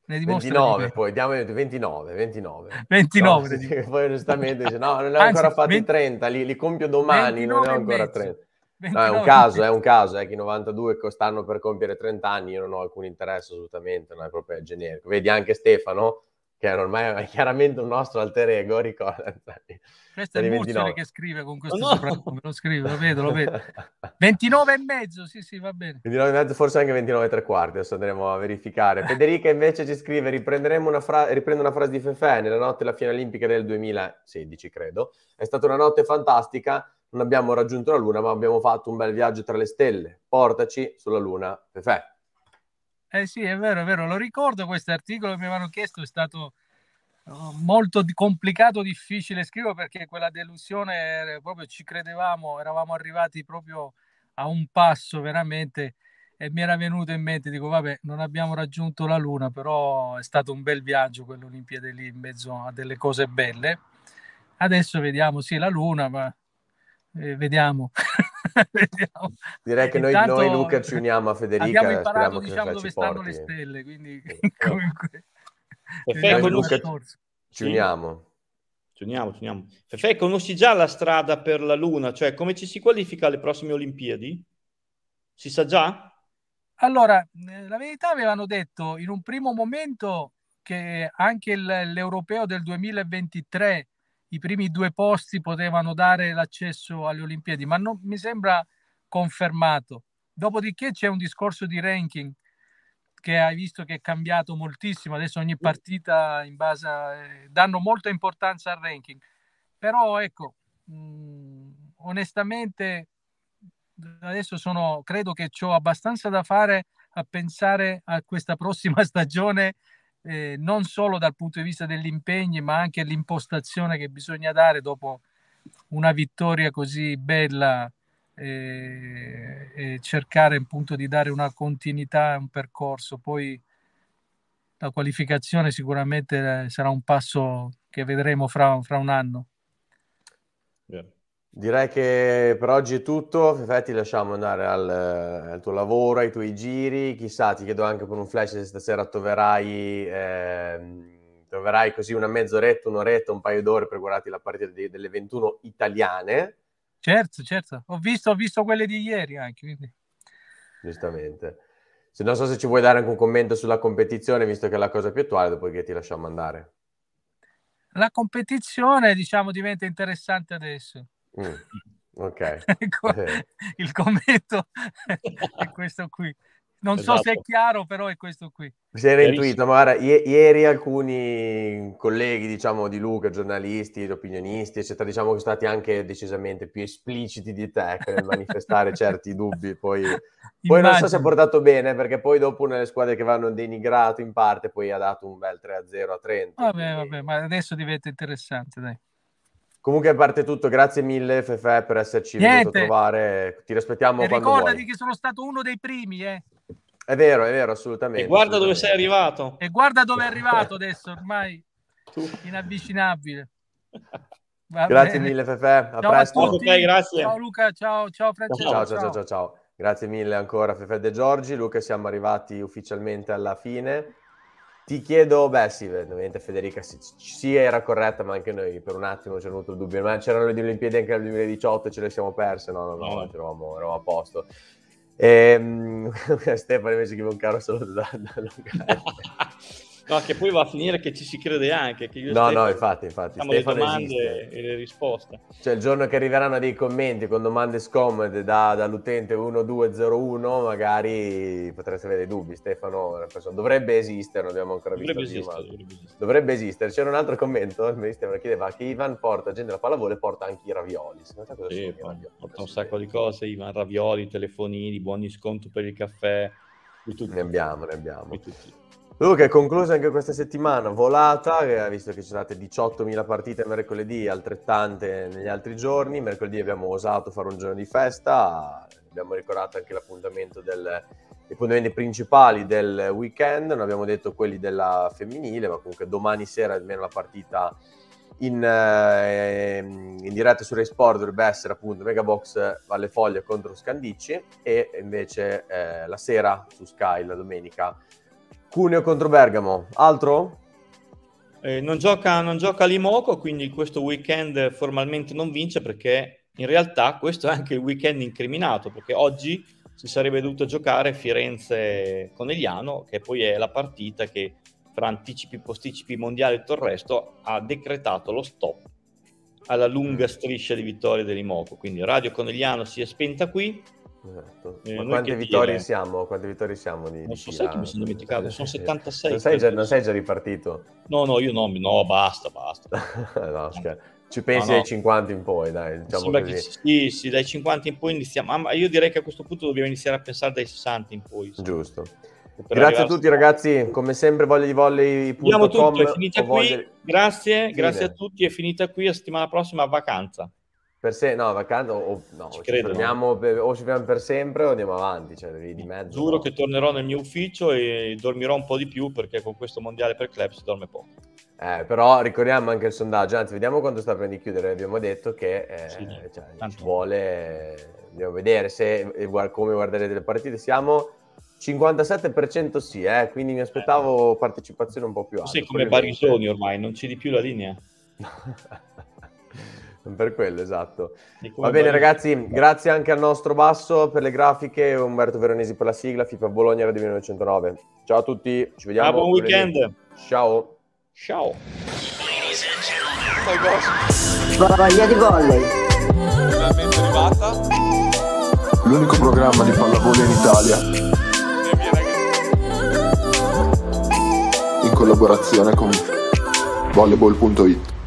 ne dimostra 29 poi, diamo 29, 29. 29. No, poi onestamente dice, no, non ne ho Anzi, ancora fatti 20... 30, li, li, compio domani, non ne ho ancora 30. No, è un caso, è un caso, è eh, che i 92 stanno per compiere 30 anni, io non ho alcun interesse assolutamente, non è proprio generico. Vedi anche Stefano, che era ormai è eh, chiaramente un nostro alter ego, ricorda. Questo è il Muzzere che scrive con questo oh, no. lo scrive, lo vedo, lo vedo. 29 e mezzo, sì sì, va bene. 29 e mezzo, forse anche 29 e tre quarti, adesso andremo a verificare. Federica invece ci scrive, riprenderemo una, fra- riprendo una frase di Fefè, nella notte della finale olimpica del 2016, credo. È stata una notte fantastica, non abbiamo raggiunto la Luna, ma abbiamo fatto un bel viaggio tra le stelle. Portaci sulla Luna, Fefè. Eh sì, è vero, è vero, lo ricordo questo articolo che mi avevano chiesto, è stato eh, molto complicato, difficile scrivere perché quella delusione eh, proprio ci credevamo, eravamo arrivati proprio a un passo veramente e mi era venuto in mente, dico vabbè, non abbiamo raggiunto la Luna, però è stato un bel viaggio quell'Olimpiade lì in mezzo a delle cose belle. Adesso vediamo, sì, la Luna, ma eh, vediamo. Direi che noi, noi, Luca ci uniamo a Federica. Abbiamo imparato diciamo, dove stanno le stelle, quindi comunque... Fefe, Luca, ci uniamo. Ci uniamo, ci uniamo. Fefe, conosci già la strada per la Luna? Cioè, come ci si qualifica alle prossime Olimpiadi? Si sa già? Allora, eh, la verità avevano detto in un primo momento che anche l'europeo del 2023 i primi due posti potevano dare l'accesso alle Olimpiadi, ma non mi sembra confermato. Dopodiché c'è un discorso di ranking che hai visto che è cambiato moltissimo, adesso ogni partita in base a, eh, danno molta importanza al ranking. Però ecco, mh, mm, onestamente adesso sono credo che ho abbastanza da fare a pensare a questa prossima stagione eh, non solo dal punto di vista degli impegni, ma anche l'impostazione che bisogna dare dopo una vittoria così bella eh, e cercare appunto di dare una continuità a un percorso. Poi la qualificazione sicuramente eh, sarà un passo che vedremo fra, fra un anno. Direi che per oggi è tutto, Fefe ti lasciamo andare al, eh, al, tuo lavoro, ai tuoi giri, chissà ti chiedo anche per un flash se stasera troverai, eh, troverai così una mezz'oretta, un'oretta, un paio d'ore per guardarti la partita di, delle 21 italiane. Certo, certo, ho visto, ho visto quelle di ieri anche. Quindi. Giustamente. Se non so se ci vuoi dare anche un commento sulla competizione, visto che è la cosa più attuale, dopo che ti lasciamo andare. La competizione, diciamo, diventa interessante adesso Mm. Ok. ecco, eh. Il commento è questo qui. Non esatto. so se è esatto. chiaro, però è questo qui. Si era intuito, ma guarda, i- ieri alcuni colleghi, diciamo, di Luca, giornalisti, opinionisti, eccetera, diciamo che sono stati anche decisamente più espliciti di te nel manifestare certi dubbi. Poi, poi non so se è portato bene, perché poi dopo nelle squadre che vanno denigrato in parte, poi ha dato un bel 3-0 a 30. Vabbè, quindi... vabbè, ma adesso diventa interessante, dai. Comunque a parte tutto, grazie mille Fefe per esserci venuto a trovare, ti aspettiamo e ricordati vuoi. che sono stato uno dei primi, eh. È vero, è vero, assolutamente. E guarda assolutamente. dove sei arrivato. E guarda dove è arrivato adesso, ormai inavvicinabile. Va grazie bene. mille Fefe, a ciao presto. A okay, ciao Luca, ciao, ciao Francesco. ciao, ciao, ciao. ciao. ciao. Grazie mille ancora Fefe De Giorgi. Luca, siamo arrivati ufficialmente alla fine. Ti chiedo, beh sì, ovviamente Federica sì, sì, era corretta, ma anche noi per un attimo c'è venuto il dubbio, ma c'erano le Olimpiadi anche nel 2018 ce le siamo perse, no, no, no, no. Eravamo, eravamo a posto. E, um, Stefano invece scrive un caro saluto da, da Lugano. No, che poi va a finire che ci si crede anche. Che io no, Stefano, no, infatti, infatti. Le domande e le risposte. Cioè, il giorno che arriveranno dei commenti con domande scomode da, dall'utente 1201, magari potreste avere dei dubbi. Stefano, persona, dovrebbe esistere, non abbiamo ancora dovrebbe visto. Esistere, dovrebbe, esistere. dovrebbe esistere. C'era un altro commento, il mio Stefano chiedeva che Ivan porta gente alla pallavolo e porta anche i ravioli. Sì, porta, ravioli. porta un sacco di cose, Ivan, ravioli, telefonini, buoni sconto per il caffè. Ne abbiamo, ne abbiamo. Tutti. Luca, è conclusa anche questa settimana volata, eh, visto che ci sono state 18.000 partite mercoledì, altrettante negli altri giorni. Mercoledì abbiamo osato fare un giorno di festa, abbiamo ricordato anche l'appuntamento del, gli appuntamenti principali del weekend, non abbiamo detto quelli della femminile, ma comunque domani sera almeno la partita in, eh, in diretta su Rai Sport dovrebbe essere appunto Megabox Valle Foglia contro Scandicci e invece eh, la sera su Sky la domenica Cuneo contro Bergamo, altro? Eh, non, gioca, non gioca Limoco, quindi questo weekend formalmente non vince perché in realtà questo è anche il weekend incriminato, perché oggi si sarebbe dovuto giocare Firenze-Conegliano, che poi è la partita che fra anticipi, posticipi mondiali e tutto il resto ha decretato lo stop alla lunga striscia di vittorie dell'Imoco. Quindi Radio Conegliano si è spenta qui, Esatto. Eh, Ma quante vittorie dire? siamo? Quante vittorie siamo? Di, non so, di sai che mi sono dimenticato, eh, sono 76. Eh. Non sei, già, non sei già ripartito? No, no, io no, no basta, basta. no, scherzo. Ci pensi no, no. ai 50 in poi, dai. Diciamo sì, sì, dai 50 in poi iniziamo. Ma io direi che a questo punto dobbiamo iniziare a pensare dai 60 in poi. Sì. Giusto. grazie a tutti a... ragazzi, come sempre voglia di volley.com. È finita qui, voglia... grazie, grazie a tutti, è finita qui, a settimana prossima a vacanza. Per se, no, vacanza o, no, ci, credo, ci no? per, o ci fermiamo per sempre o andiamo avanti. Cioè, di mezzo, Giuro no? che tornerò nel mio ufficio e dormirò un po' di più perché con questo mondiale per club si dorme poco. Eh, però ricordiamo anche il sondaggio, anzi vediamo quanto sta per di chiudere, abbiamo detto che eh, sì, cioè, ci vuole, andiamo a vedere se, eh, come guarderete le partite, siamo 57% sì, eh, quindi mi aspettavo eh. partecipazione un po' più alta. Sei come Barisoni ormai, non c'è di più la linea. per quello, esatto. Va bene ragazzi, grazie anche al nostro Basso per le grafiche, Umberto Veronesi per la sigla, FIFA Bologna Radio 1909. Ciao a tutti, ci vediamo. buon weekend. Lì. Ciao. Ciao. Voglia di volley. Finalmente arrivata. L'unico programma di pallavolo in Italia. In collaborazione con volleyball.it